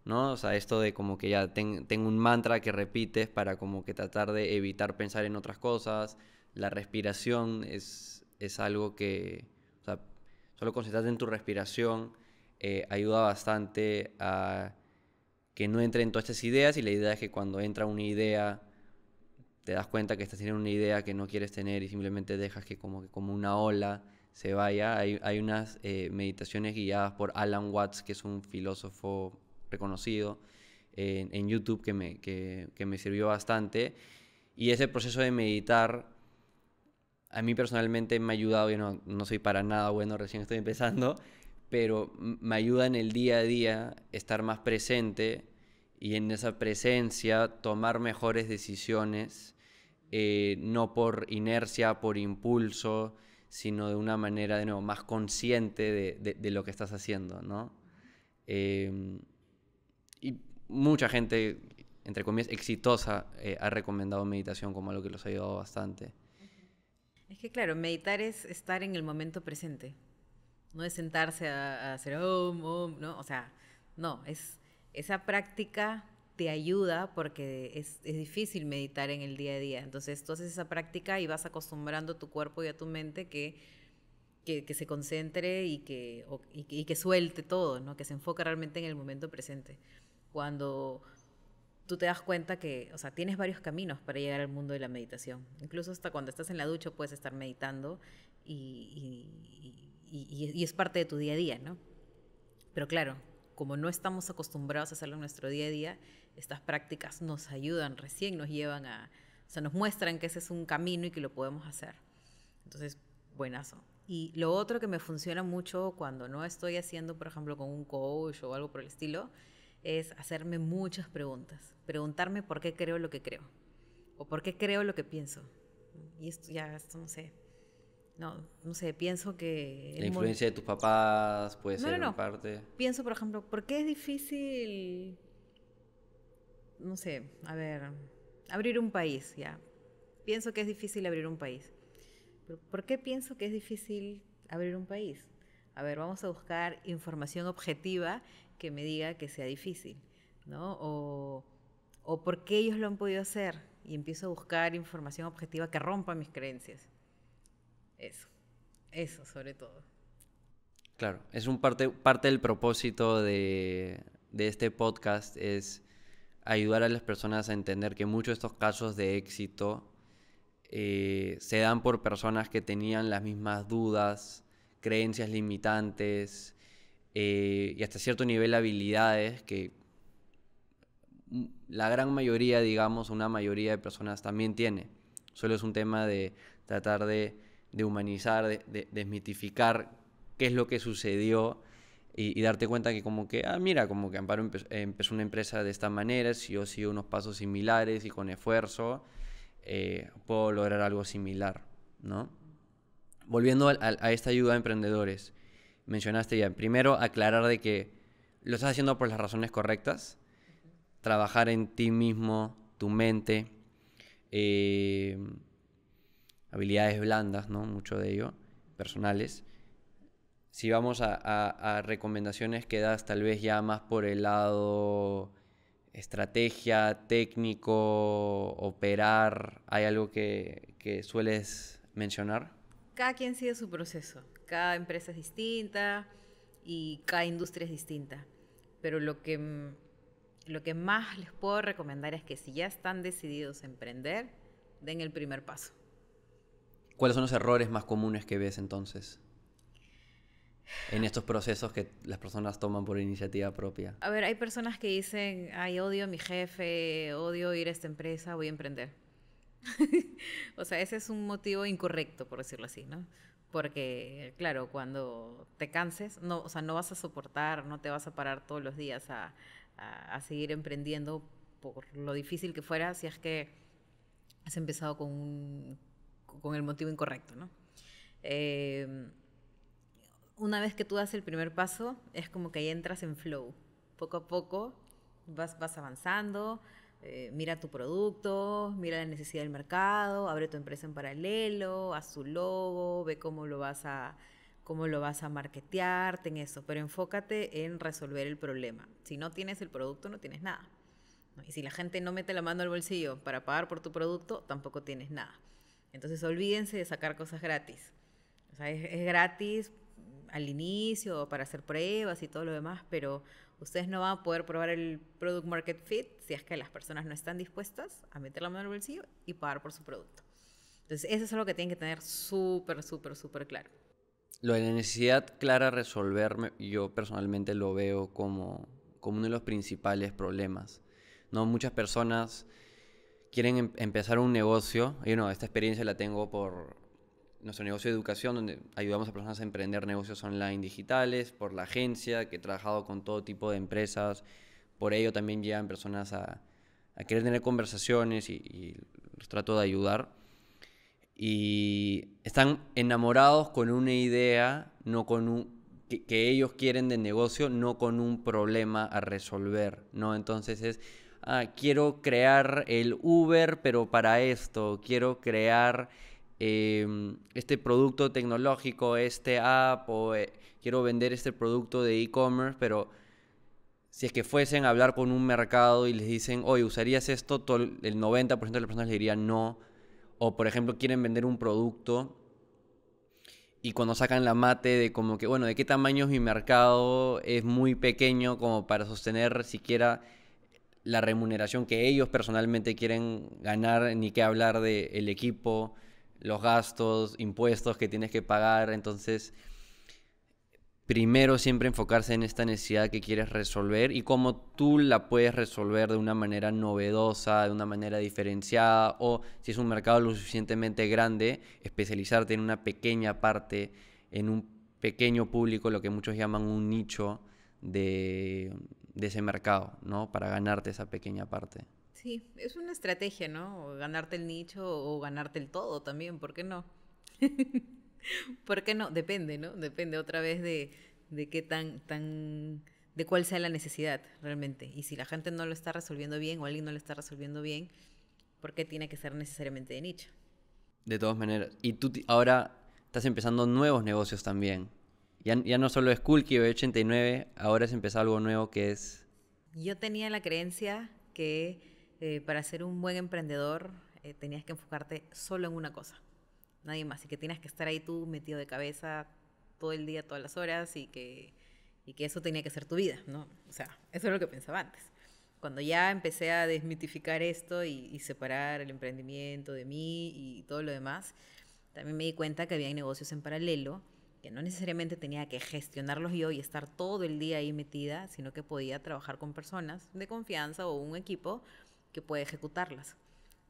[SPEAKER 1] ¿no? O sea, esto de como que ya tengo un mantra que repites para como que tratar de evitar pensar en otras cosas. La respiración es, es algo que, o sea, solo concentrarte en tu respiración eh, ayuda bastante a que no entren todas estas ideas y la idea es que cuando entra una idea te das cuenta que estás teniendo una idea que no quieres tener y simplemente dejas que como, como una ola se vaya. Hay, hay unas eh, meditaciones guiadas por Alan Watts, que es un filósofo reconocido en, YouTube que me, que, que me sirvió bastante. Y ese proceso de meditar a mí personalmente me ha ayudado, yo no soy para nada bueno, recién estoy empezando, pero me ayuda en el día a día estar más presente y en esa presencia tomar mejores decisiones, eh, no por inercia, por impulso, sino de una manera de nuevo más consciente de, lo que estás haciendo, ¿no? Em, y mucha gente, entre comillas, exitosa eh, ha recomendado meditación como algo que los ha ayudado bastante.
[SPEAKER 2] Es que claro, meditar es estar en el momento presente. No es sentarse a, hacer oh, oh, ¿no? O sea, no, es esa práctica te ayuda porque es, difícil meditar en el día a día. Entonces tú haces esa práctica y vas acostumbrando a tu cuerpo y a tu mente que, se concentre y que, que, suelte todo, ¿no? que se enfoque realmente en el momento presente. Cuando tú te das cuenta que, o sea, tienes varios caminos para llegar al mundo de la meditación. Incluso hasta cuando estás en la ducha puedes estar meditando y y, es parte de tu día a día, ¿no? Pero claro, como no estamos acostumbrados a hacerlo en nuestro día a día, estas prácticas nos ayudan recién, nos llevan a, o sea, nos muestran que ese es un camino y que lo podemos hacer. Entonces, buenazo. Y lo otro que me funciona mucho cuando no estoy haciendo, por ejemplo, con un coach o algo por el estilo, es hacerme muchas preguntas. Preguntarme por qué creo lo que creo. O por qué creo lo que pienso. Y esto ya, esto no sé, no, no sé, pienso que... La influencia
[SPEAKER 1] de tus papás puede ser no, parte.
[SPEAKER 2] Pienso, por ejemplo, ¿por qué es difícil, no sé, a ver, abrir un país, ya? Pienso que es difícil abrir un país. ¿Por qué pienso que es difícil abrir un país? A ver, vamos a buscar información objetiva que me diga que sea difícil, ¿no? O, o por qué ellos lo han podido hacer y empiezo a buscar información objetiva que rompa mis creencias. Eso, eso sobre todo.
[SPEAKER 1] Claro, es un parte, parte del propósito de, este podcast es ayudar a las personas a entender que muchos de estos casos de éxito eh, se dan por personas que tenían las mismas dudas, creencias limitantes eh, y hasta cierto nivel habilidades que la gran mayoría, digamos, una mayoría de personas también tiene. Solo es un tema de tratar de de humanizar, de, desmitificar qué es lo que sucedió y, darte cuenta que como que, ah, mira, como que Amparo empezó una empresa de esta manera, si yo sigo unos pasos similares y con esfuerzo, eh, puedo lograr algo similar, ¿no? Volviendo a, esta ayuda a emprendedores, mencionaste ya, primero aclarar de que lo estás haciendo por las razones correctas, trabajar en ti mismo, tu mente, eh, habilidades blandas, ¿no? Mucho de ello, personales. Si vamos a, recomendaciones que das tal vez ya más por el lado estrategia, técnico, operar, ¿hay algo que, sueles mencionar?
[SPEAKER 2] Cada quien sigue su proceso, cada empresa es distinta y cada industria es distinta, pero lo que, lo que más les puedo recomendar es que si ya están decididos a emprender, den el primer paso.
[SPEAKER 1] ¿Cuáles son los errores más comunes que ves entonces? En estos procesos que las personas toman por iniciativa propia.
[SPEAKER 2] A ver, hay personas que dicen, ay, odio a mi jefe, odio ir a esta empresa, voy a emprender. o sea, ese es un motivo incorrecto, por decirlo así, ¿no? Porque, claro, cuando te canses, no, o sea, no vas a soportar, no te vas a parar todos los días a, a, a seguir emprendiendo por lo difícil que fuera si es que has empezado con un con el motivo incorrecto, ¿no? Eh, una vez que tú das el primer paso, es como que ahí entras en flow. Poco a poco vas, avanzando, eh, mira tu producto, mira la necesidad del mercado, abre tu empresa en paralelo, haz tu logo, ve cómo lo vas a cómo lo vas a marketear, ten eso, pero enfócate en resolver el problema. Si no tienes el producto, no tienes nada. Y si la gente no mete la mano al bolsillo para pagar por tu producto, tampoco tienes nada. Entonces olvídense de sacar cosas gratis. O sea, es, gratis al inicio para hacer pruebas y todo lo demás, pero ustedes no van a poder probar el product market fit si es que las personas no están dispuestas a meter la mano en el bolsillo y pagar por su producto. Entonces, eso es algo que tienen que tener súper, súper, súper claro.
[SPEAKER 1] Lo de la necesidad clara resolverme. yo personalmente lo veo como, como uno de los principales problemas. ¿no? Muchas personas quieren em-, empezar un negocio, y no, esta experiencia la tengo por nuestro negocio de educación, donde ayudamos a personas a emprender negocios online digitales, por la agencia, que he trabajado con todo tipo de empresas, por ello también llegan personas a, a querer tener conversaciones y, los trato de ayudar. Y están enamorados con una idea, no con un que, ellos quieren de negocio, no con un problema a resolver, ¿no? Entonces es ah, quiero crear el Uber, pero para esto, quiero crear em, este producto tecnológico, este app, o eh, quiero vender este producto de e-commerce, pero si es que fuesen a hablar con un mercado y les dicen, oye, ¿usarías esto? el 90% de las personas le dirían no. O, por ejemplo, quieren vender un producto y cuando sacan la mate de como que, bueno, ¿de qué tamaño es mi mercado? Es muy pequeño como para sostener siquiera la remuneración que ellos personalmente quieren ganar, ni qué hablar del el equipo, los gastos, impuestos que tienes que pagar. Entonces, primero siempre enfocarse en esta necesidad que quieres resolver y cómo tú la puedes resolver de una manera novedosa, de una manera diferenciada, o si es un mercado lo suficientemente grande, especializarte en una pequeña parte, en un pequeño público, lo que muchos llaman un nicho de de ese mercado, ¿no? Para ganarte esa pequeña parte.
[SPEAKER 2] Sí, es una estrategia, ¿no? ganarte el nicho o ganarte el todo también, ¿por qué no? ¿Por qué no? Depende, ¿no? Depende otra vez de, qué tan, tan, de cuál sea la necesidad realmente. Y si la gente no lo está resolviendo bien o alguien no lo está resolviendo bien, ¿por qué tiene que ser necesariamente de nicho?
[SPEAKER 1] De todas maneras. Y tú ahora estás empezando nuevos negocios también. Ya, no solo es Kulki o 89, ahora se empezó algo nuevo que es...
[SPEAKER 2] Yo tenía la creencia que eh, para ser un buen emprendedor eh, tenías que enfocarte solo en una cosa, nadie más, y que tenías que estar ahí tú metido de cabeza todo el día, todas las horas, y que, que eso tenía que ser tu vida, ¿no? O sea, eso es lo que pensaba antes. Cuando ya empecé a desmitificar esto y separar el emprendimiento de mí y todo lo demás, también me di cuenta que había negocios en paralelo que no necesariamente tenía que gestionarlos yo y estar todo el día ahí metida, sino que podía trabajar con personas de confianza o un equipo que puede ejecutarlas,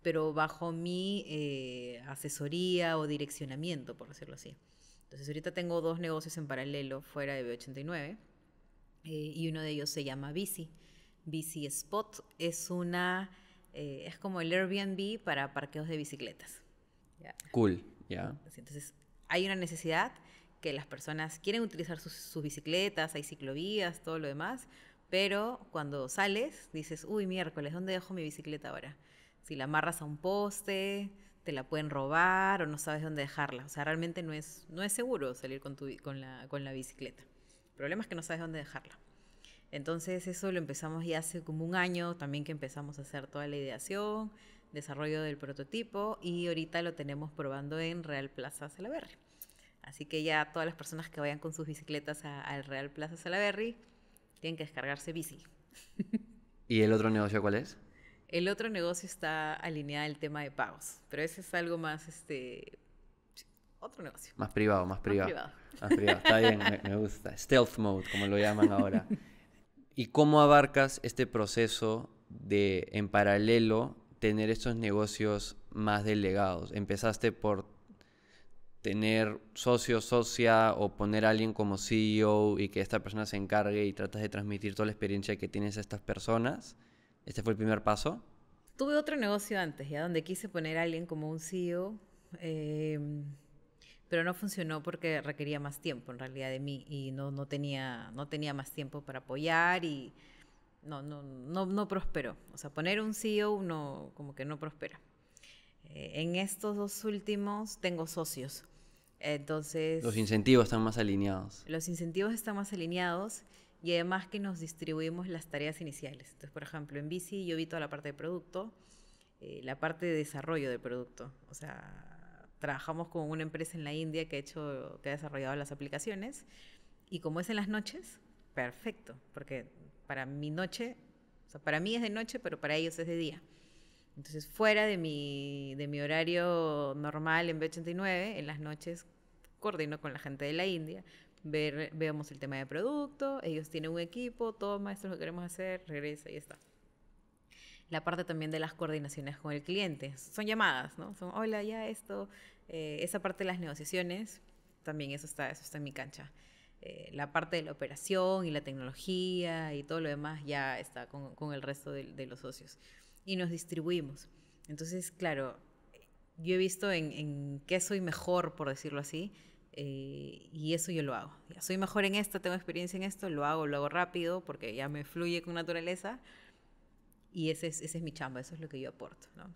[SPEAKER 2] pero bajo mi eh, asesoría o direccionamiento, por decirlo así. Entonces ahorita tengo dos negocios en paralelo fuera de B89 eh, y uno de ellos se llama Bici. Bici Spot es una, eh, es como el Airbnb para parqueos de bicicletas.
[SPEAKER 1] Cool, ya.
[SPEAKER 2] Entonces hay una necesidad que las personas quieren utilizar sus, bicicletas, hay ciclovías, todo lo demás, pero cuando sales dices, uy, miércoles, ¿dónde dejo mi bicicleta ahora? Si la amarras a un poste, te la pueden robar o no sabes dónde dejarla. O sea, realmente no es, no es seguro salir con, tu, con, la, bicicleta. El problema es que no sabes dónde dejarla. Entonces eso lo empezamos ya hace como un año, también que empezamos a hacer toda la ideación, desarrollo del prototipo y ahorita lo tenemos probando en Real Plaza Salaberry. Así que ya todas las personas que vayan con sus bicicletas al Real Plaza Salaberry tienen que descargarse bici.
[SPEAKER 1] ¿Y el otro negocio cuál es?
[SPEAKER 2] El otro negocio está alineado al tema de pagos, pero ese es algo más, este, otro negocio.
[SPEAKER 1] Más privado, más privado. privado. Está bien, me, gusta. Stealth mode, como lo llaman ahora. ¿Y cómo abarcas este proceso de, en paralelo, tener estos negocios más delegados? Empezaste por tener socio, socia o poner a alguien como CEO y que esta persona se encargue y tratas de transmitir toda la experiencia que tienes a estas personas. Este fue el primer paso.
[SPEAKER 2] Tuve otro negocio antes, ya donde quise poner a alguien como un CEO, em, pero no funcionó porque requería más tiempo en realidad de mí y no, no, tenía, no tenía más tiempo para apoyar y no, no, no, prosperó. O sea, poner un CEO no, como que no prospera. Eh, en estos dos últimos tengo socios entonces... Los incentivos
[SPEAKER 1] están más alineados.
[SPEAKER 2] Los incentivos están más alineados y además que nos distribuimos las tareas iniciales. Entonces, por ejemplo, en bici yo vi toda la parte de producto, eh, la parte de desarrollo del producto. O sea, trabajamos con una empresa en la India que ha, hecho, que ha desarrollado las aplicaciones y como es en las noches, perfecto, porque para mi noche, o sea, para mí es de noche, pero para ellos es de día. Entonces, fuera de mi, de mi horario normal en B89, en las noches coordino con la gente de la India, vemos el tema de producto, ellos tienen un equipo, toma, esto lo queremos hacer, regresa y está. La parte también de las coordinaciones con el cliente. Son llamadas, ¿no? Son, hola, ya esto, eh, esa parte de las negociaciones, también eso está, eso está en mi cancha. Eh, la parte de la operación y la tecnología y todo lo demás ya está con, con el resto de los socios y nos distribuimos. Entonces, claro, yo he visto en, qué soy mejor, por decirlo así, eh, y eso yo lo hago. Ya, soy mejor en esto, tengo experiencia en esto, lo hago, lo hago rápido porque ya me fluye con naturaleza y ese es, ese es mi chamba, eso es lo que yo aporto. ¿no?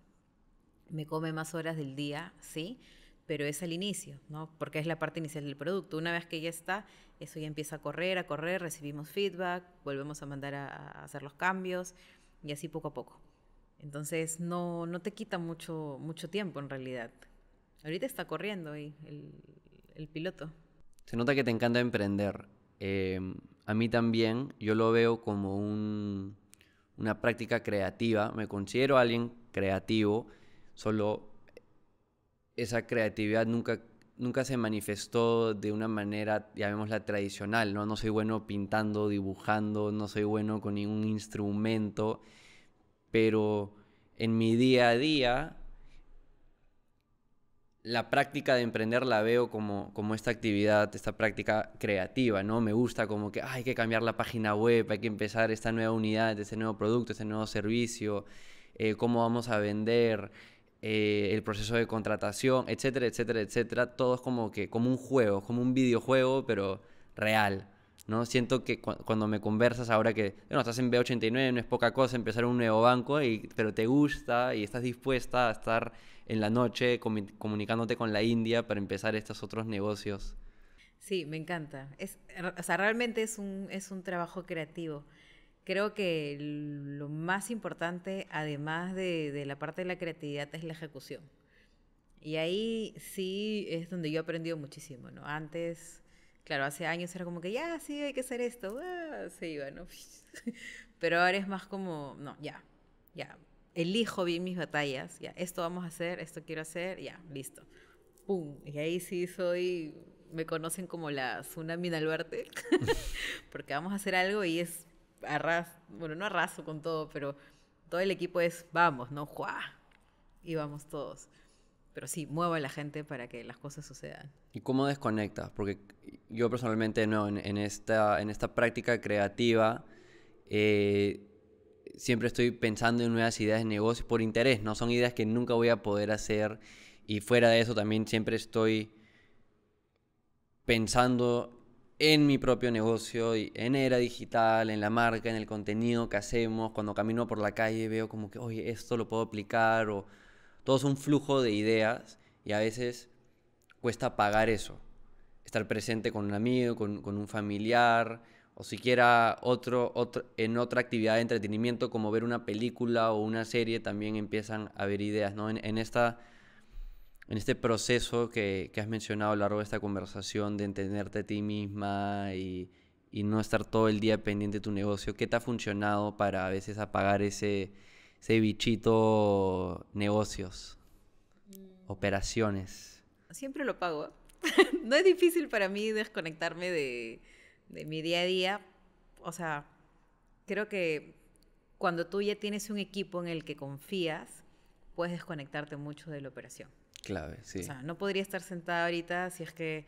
[SPEAKER 2] Me come más horas del día, sí, pero es al inicio, ¿no? porque es la parte inicial del producto. Una vez que ya está, eso ya empieza a correr, a correr, recibimos feedback, volvemos a mandar a hacer los cambios y así poco a poco. Entonces no, te quita mucho, mucho tiempo en realidad. Ahorita está corriendo ahí el, piloto.
[SPEAKER 1] Se nota que te encanta emprender. Em, a mí también, yo lo veo como una práctica creativa. Me considero alguien creativo, solo esa creatividad nunca, nunca se manifestó de una manera, la tradicional, ¿no? No soy bueno pintando, dibujando, no soy bueno con ningún instrumento pero en mi día a día la práctica de emprender la veo como, esta actividad, esta práctica creativa, Me gusta como que hay que cambiar la página web, hay que empezar esta nueva unidad, este nuevo producto, este nuevo servicio, eh, cómo vamos a vender, eh, el proceso de contratación, etcétera, etcétera, etcétera. Todo es como un juego, como un videojuego, pero real. ¿no? Siento que cuando me conversas ahora que, estás en B89, no es poca cosa empezar un nuevo banco, pero te gusta y estás dispuesta a estar en la noche comunicándote con la India para empezar estos otros negocios.
[SPEAKER 2] Sí, me encanta. Es, realmente es un, es un trabajo creativo. Creo que lo más importante, además de, la parte de la creatividad, es la ejecución. Y ahí sí es donde yo he aprendido muchísimo, ¿no? Antes Claro, hace años era como que ya, sí, hay que hacer esto, ah, se iba, ¿no? Pero ahora es más como, no, ya, ya, elijo bien mis batallas, ya, esto vamos a hacer, esto quiero hacer, ya, listo. ¡Pum! Y ahí sí soy, me conocen como la Tsunami Alvarte, porque vamos a hacer algo y es arras, bueno, no arraso con todo, pero todo el equipo es, vamos, ¿no? ¡Juá! Y vamos todos pero sí, muevo a la gente para que las cosas sucedan.
[SPEAKER 1] ¿Y cómo desconectas? Porque yo personalmente no, en, esta, en esta práctica creativa eh, siempre estoy pensando en nuevas ideas de negocio por interés, no son ideas que nunca voy a poder hacer y fuera de eso también siempre estoy pensando en mi propio negocio, en era digital, en la marca, en el contenido que hacemos. Cuando camino por la calle veo como que, oye, esto lo puedo aplicar o todo es un flujo de ideas y a veces cuesta pagar eso. Estar presente con un amigo, con, un familiar, o siquiera otro, en otra actividad de entretenimiento como ver una película o una serie, también empiezan a haber ideas, ¿no? En, esta, en este proceso que, has mencionado a lo largo de esta conversación de entenderte a ti misma y, y no estar todo el día pendiente de tu negocio, ¿qué te ha funcionado para a veces apagar ese ese bichito negocios, mm. operaciones.
[SPEAKER 2] Siempre lo pago. ¿eh? no es difícil para mí desconectarme de, de mi día a día. O sea, creo que cuando tú ya tienes un equipo en el que confías, puedes desconectarte mucho de la operación.
[SPEAKER 1] Clave, sí. O sea,
[SPEAKER 2] no podría estar sentada ahorita si es que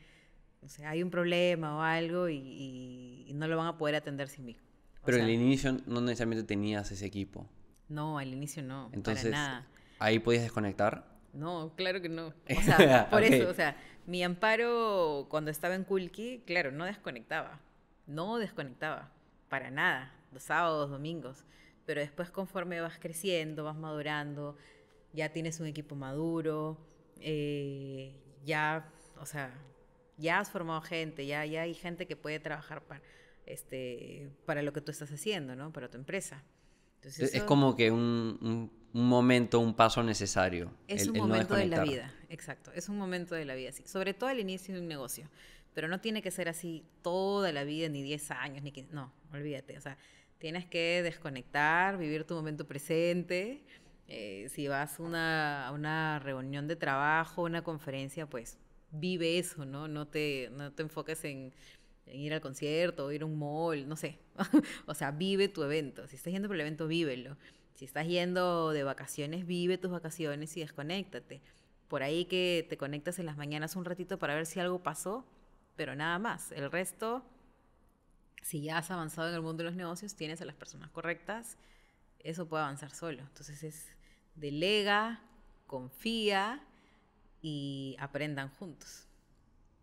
[SPEAKER 2] hay un problema o algo y, no lo van a poder atender sin mí.
[SPEAKER 1] Pero en el inicio no necesariamente tenías ese equipo.
[SPEAKER 2] No, al inicio no. Entonces, para nada.
[SPEAKER 1] ¿ahí podías desconectar?
[SPEAKER 2] No, claro que no. por eso, o sea, mi amparo cuando estaba en Kulki, claro, no desconectaba. No desconectaba, para nada, los sábados, domingos. Pero después conforme vas creciendo, vas madurando, ya tienes un equipo maduro, eh, ya, o sea, ya has formado gente, ya, ya hay gente que puede trabajar para, este, para lo que tú estás haciendo, ¿no? Para tu empresa es como
[SPEAKER 1] que un, momento, un paso necesario. Es un momento de la vida,
[SPEAKER 2] exacto. Es un momento de la vida, sí. Sobre todo al inicio de un negocio. Pero no tiene que ser así toda la vida, ni 10 años, ni 15. No, olvídate. O sea, tienes que desconectar, vivir tu momento presente. Eh, si vas a una reunión de trabajo, una conferencia, pues vive eso, ¿no? No te, no te enfoques en ir al concierto, ir a un mall, no sé. o sea, vive tu evento. Si estás yendo por el evento, vívelo. Si estás yendo de vacaciones, vive tus vacaciones y desconéctate. Por ahí que te conectas en las mañanas un ratito para ver si algo pasó, pero nada más. El resto, si ya has avanzado en el mundo de los negocios, tienes a las personas correctas, eso puede avanzar solo. Entonces es delega, confía y aprendan juntos.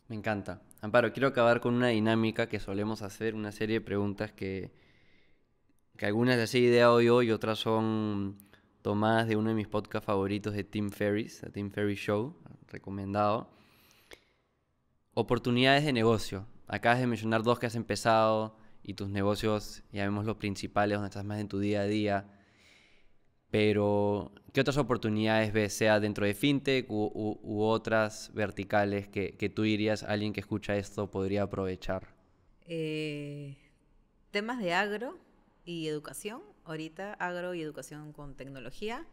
[SPEAKER 1] Me encanta. Amparo, quiero acabar con una dinámica que solemos hacer, una serie de preguntas que, que algunas las he ideado yo y otras son tomadas de uno de mis podcasts favoritos de Tim Ferriss, The Tim Ferriss Show, recomendado. Oportunidades de negocio. Acabas de mencionar dos que has empezado y tus negocios, ya vemos los principales, donde estás más en tu día a día. Pero, ¿qué otras oportunidades ves, sea dentro de fintech u, otras verticales que, tú irías, alguien que escucha esto podría aprovechar?
[SPEAKER 2] Eh, temas de agro y educación. Ahorita agro y educación con tecnología.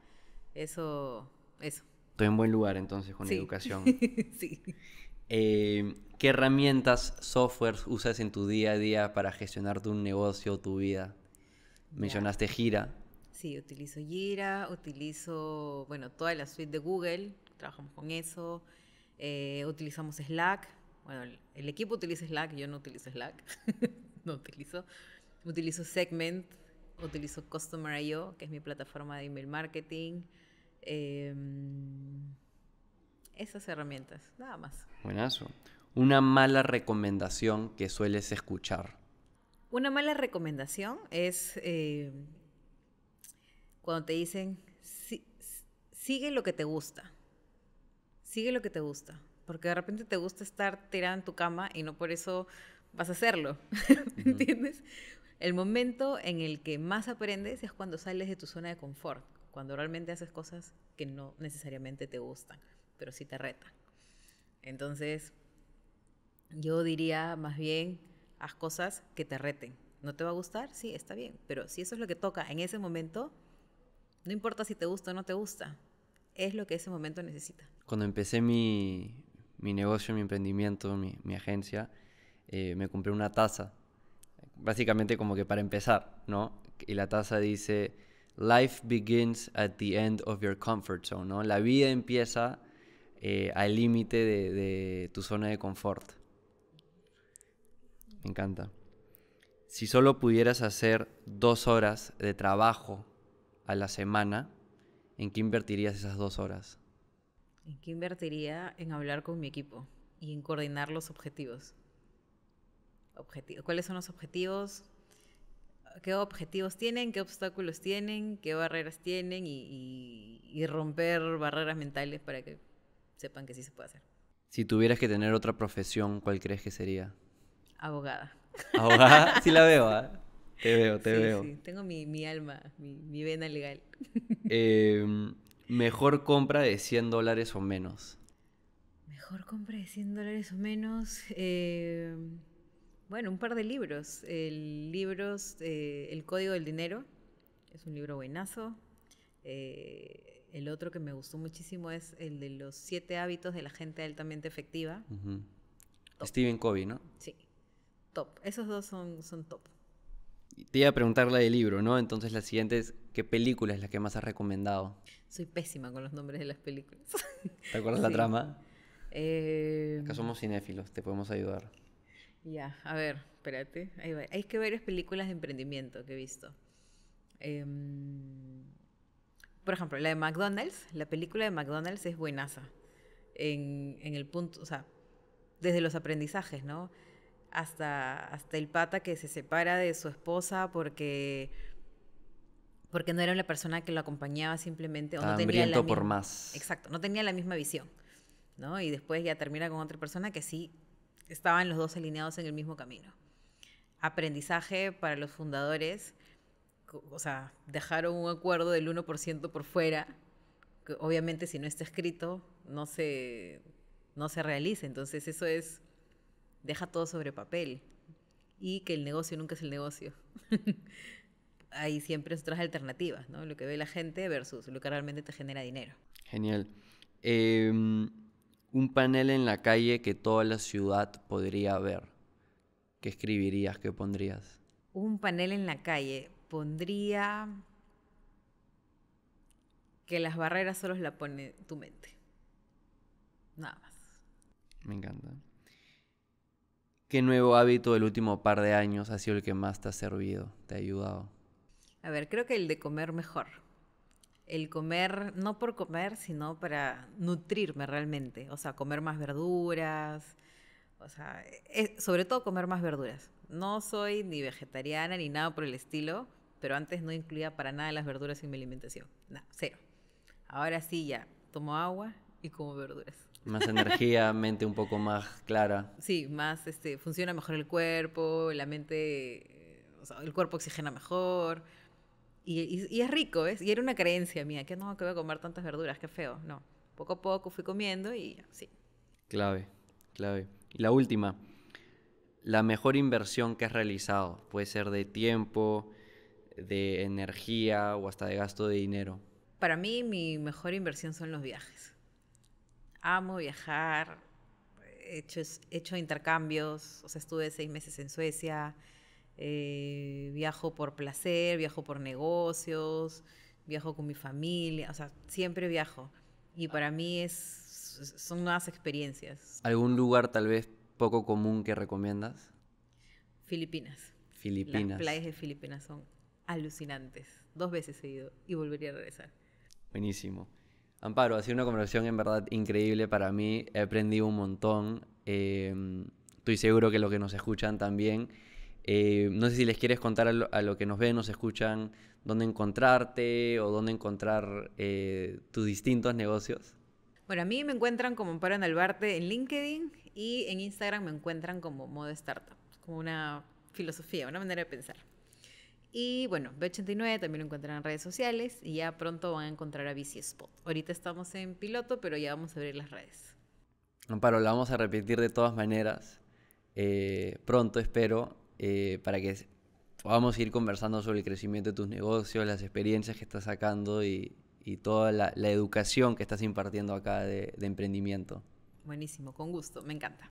[SPEAKER 2] Eso, eso.
[SPEAKER 1] Estoy en buen lugar entonces con educación. sí. Eh, ¿Qué herramientas, softwares usas en tu día a día para gestionar tu negocio, o tu vida? Mencionaste Gira.
[SPEAKER 2] Sí, utilizo Jira, utilizo, bueno, toda la suite de Google, trabajamos con eso, eh, utilizamos Slack, bueno, el, equipo utiliza Slack, yo no utilizo Slack, no utilizo, utilizo Segment, utilizo Customer.io, que es mi plataforma de email marketing, em, esas herramientas, nada más.
[SPEAKER 1] Buenazo. Una mala recomendación que sueles escuchar.
[SPEAKER 2] Una mala recomendación es eh, cuando te dicen, sigue lo que te gusta, sigue lo que te gusta, porque de repente te gusta estar tirada en tu cama y no por eso vas a hacerlo, entiendes? El momento en el que más aprendes es cuando sales de tu zona de confort, cuando realmente haces cosas que no necesariamente te gustan, pero sí te retan. Entonces, yo diría más bien, haz cosas que te reten. ¿No te va a gustar? Sí, está bien. Pero si eso es lo que toca en ese momento, no importa si te gusta o no te gusta, es lo que ese momento necesita.
[SPEAKER 1] Cuando empecé mi, negocio, mi emprendimiento, mi, agencia, eh, me compré una taza, básicamente como que para empezar, ¿no? Y la taza dice, Life begins at the end of your comfort zone, ¿no? La vida empieza eh, al límite de, de tu zona de confort. Me encanta. Si solo pudieras hacer dos horas de trabajo a la semana, ¿en qué invertirías esas dos horas?
[SPEAKER 2] ¿En qué invertiría? En hablar con mi equipo y en coordinar los objetivos. ¿Cuáles son los objetivos? ¿Qué objetivos tienen? ¿Qué obstáculos tienen? ¿Qué barreras tienen? Y, romper barreras mentales para que sepan que sí se puede hacer.
[SPEAKER 1] Si tuvieras que tener otra profesión, ¿cuál crees que sería?
[SPEAKER 2] Abogada. Abogada,
[SPEAKER 1] sí la veo. ¿eh? Te veo, te veo. Sí.
[SPEAKER 2] Tengo mi, alma, mi, vena legal.
[SPEAKER 1] Em, mejor compra de 100 dólares o menos.
[SPEAKER 2] Mejor compra de 100 dólares o menos. Em, bueno, un par de libros. El, libros eh, El Código del Dinero es un libro buenazo. Eh, el otro que me gustó muchísimo es el de los siete hábitos de la gente altamente efectiva.
[SPEAKER 1] Steven Covey, ¿no?
[SPEAKER 2] Sí, top. Esos dos son, son top.
[SPEAKER 1] Te iba a preguntar la del libro, ¿no? Entonces la siguiente es, ¿qué película es la que más has recomendado?
[SPEAKER 2] Soy pésima con los nombres de las películas. ¿Te acuerdas la trama? Eh, Acá somos
[SPEAKER 1] cinéfilos, te podemos ayudar.
[SPEAKER 2] Ya, a ver, espérate. Hay que varias películas de emprendimiento que he visto. Em, por ejemplo, la de McDonald's, la película de McDonald's es buenaza. En, en el punto, o sea, desde los aprendizajes, ¿no? hasta, hasta el pata que se separa de su esposa porque porque no era una persona que lo acompañaba simplemente o no tenía la por más. Exacto, no tenía la misma visión, ¿no? Y después ya termina con otra persona que sí estaban los dos alineados en el mismo camino. Aprendizaje para los fundadores, o sea, dejaron un acuerdo del 1% por fuera, que obviamente si no está escrito no se no se realiza, entonces eso es deja todo sobre papel y que el negocio nunca es el negocio. Hay siempre otras alternativas, ¿no? Lo que ve la gente versus lo que realmente te genera dinero.
[SPEAKER 1] Genial. Em, un panel en la calle que toda la ciudad podría ver. ¿Qué escribirías? ¿Qué pondrías?
[SPEAKER 2] Un panel en la calle pondría que las barreras solo las pone tu mente. Nada más.
[SPEAKER 1] Me encanta. ¿Qué nuevo hábito del último par de años ha sido el que más te ha servido, te ha ayudado?
[SPEAKER 2] A ver, creo que el de comer mejor. El comer, no por comer, sino para nutrirme realmente. O sea, comer más verduras. O sea, e, sobre todo comer más verduras. No soy ni vegetariana ni nada por el estilo, pero antes no incluía para nada las verduras en mi alimentación. No, cero. Ahora sí ya, tomo agua y como verduras. Más energía,
[SPEAKER 1] mente un poco más clara.
[SPEAKER 2] Sí, más, este, funciona mejor el cuerpo, la mente, eh, el cuerpo oxigena mejor. Y, es rico, ¿ves? Y era una creencia mía, que no, que voy a comer tantas verduras, qué feo. No, poco a poco fui comiendo y sí.
[SPEAKER 1] Clave, clave. Y la última, la mejor inversión que has realizado, puede ser de tiempo, de energía o hasta de gasto de dinero.
[SPEAKER 2] Para mí mi mejor inversión son los viajes amo viajar, he hecho, he hecho intercambios, o sea, estuve seis meses en Suecia, eh, viajo por placer, viajo por negocios, viajo con mi familia, o sea, siempre viajo. Y para mí es, son nuevas experiencias.
[SPEAKER 1] ¿Algún lugar tal vez poco común que recomiendas? Filipinas. Filipinas. Las playas
[SPEAKER 2] de Filipinas son alucinantes. Dos veces he ido y volvería a regresar.
[SPEAKER 1] Buenísimo. Amparo, ha sido una conversación en verdad increíble para mí. He aprendido un montón. Em, estoy seguro que los que nos escuchan también. Em, no sé si les quieres contar a lo, que nos ven, nos escuchan, dónde encontrarte o dónde encontrar eh, tus distintos negocios.
[SPEAKER 2] Bueno, a mí me encuentran como Amparo Nalbarte en LinkedIn y en Instagram me encuentran como Modo Startup, como una filosofía, una manera de pensar. Y bueno, B89 también lo encuentran en redes sociales y ya pronto van a encontrar a Bici Spot. Ahorita estamos en piloto, pero ya vamos a abrir las redes.
[SPEAKER 1] Amparo, la vamos a repetir de todas maneras. Eh, pronto, espero, eh, para que podamos ir conversando sobre el crecimiento de tus negocios, las experiencias que estás sacando y, toda la, educación que estás impartiendo acá de emprendimiento.
[SPEAKER 2] Buenísimo, con gusto, me encanta.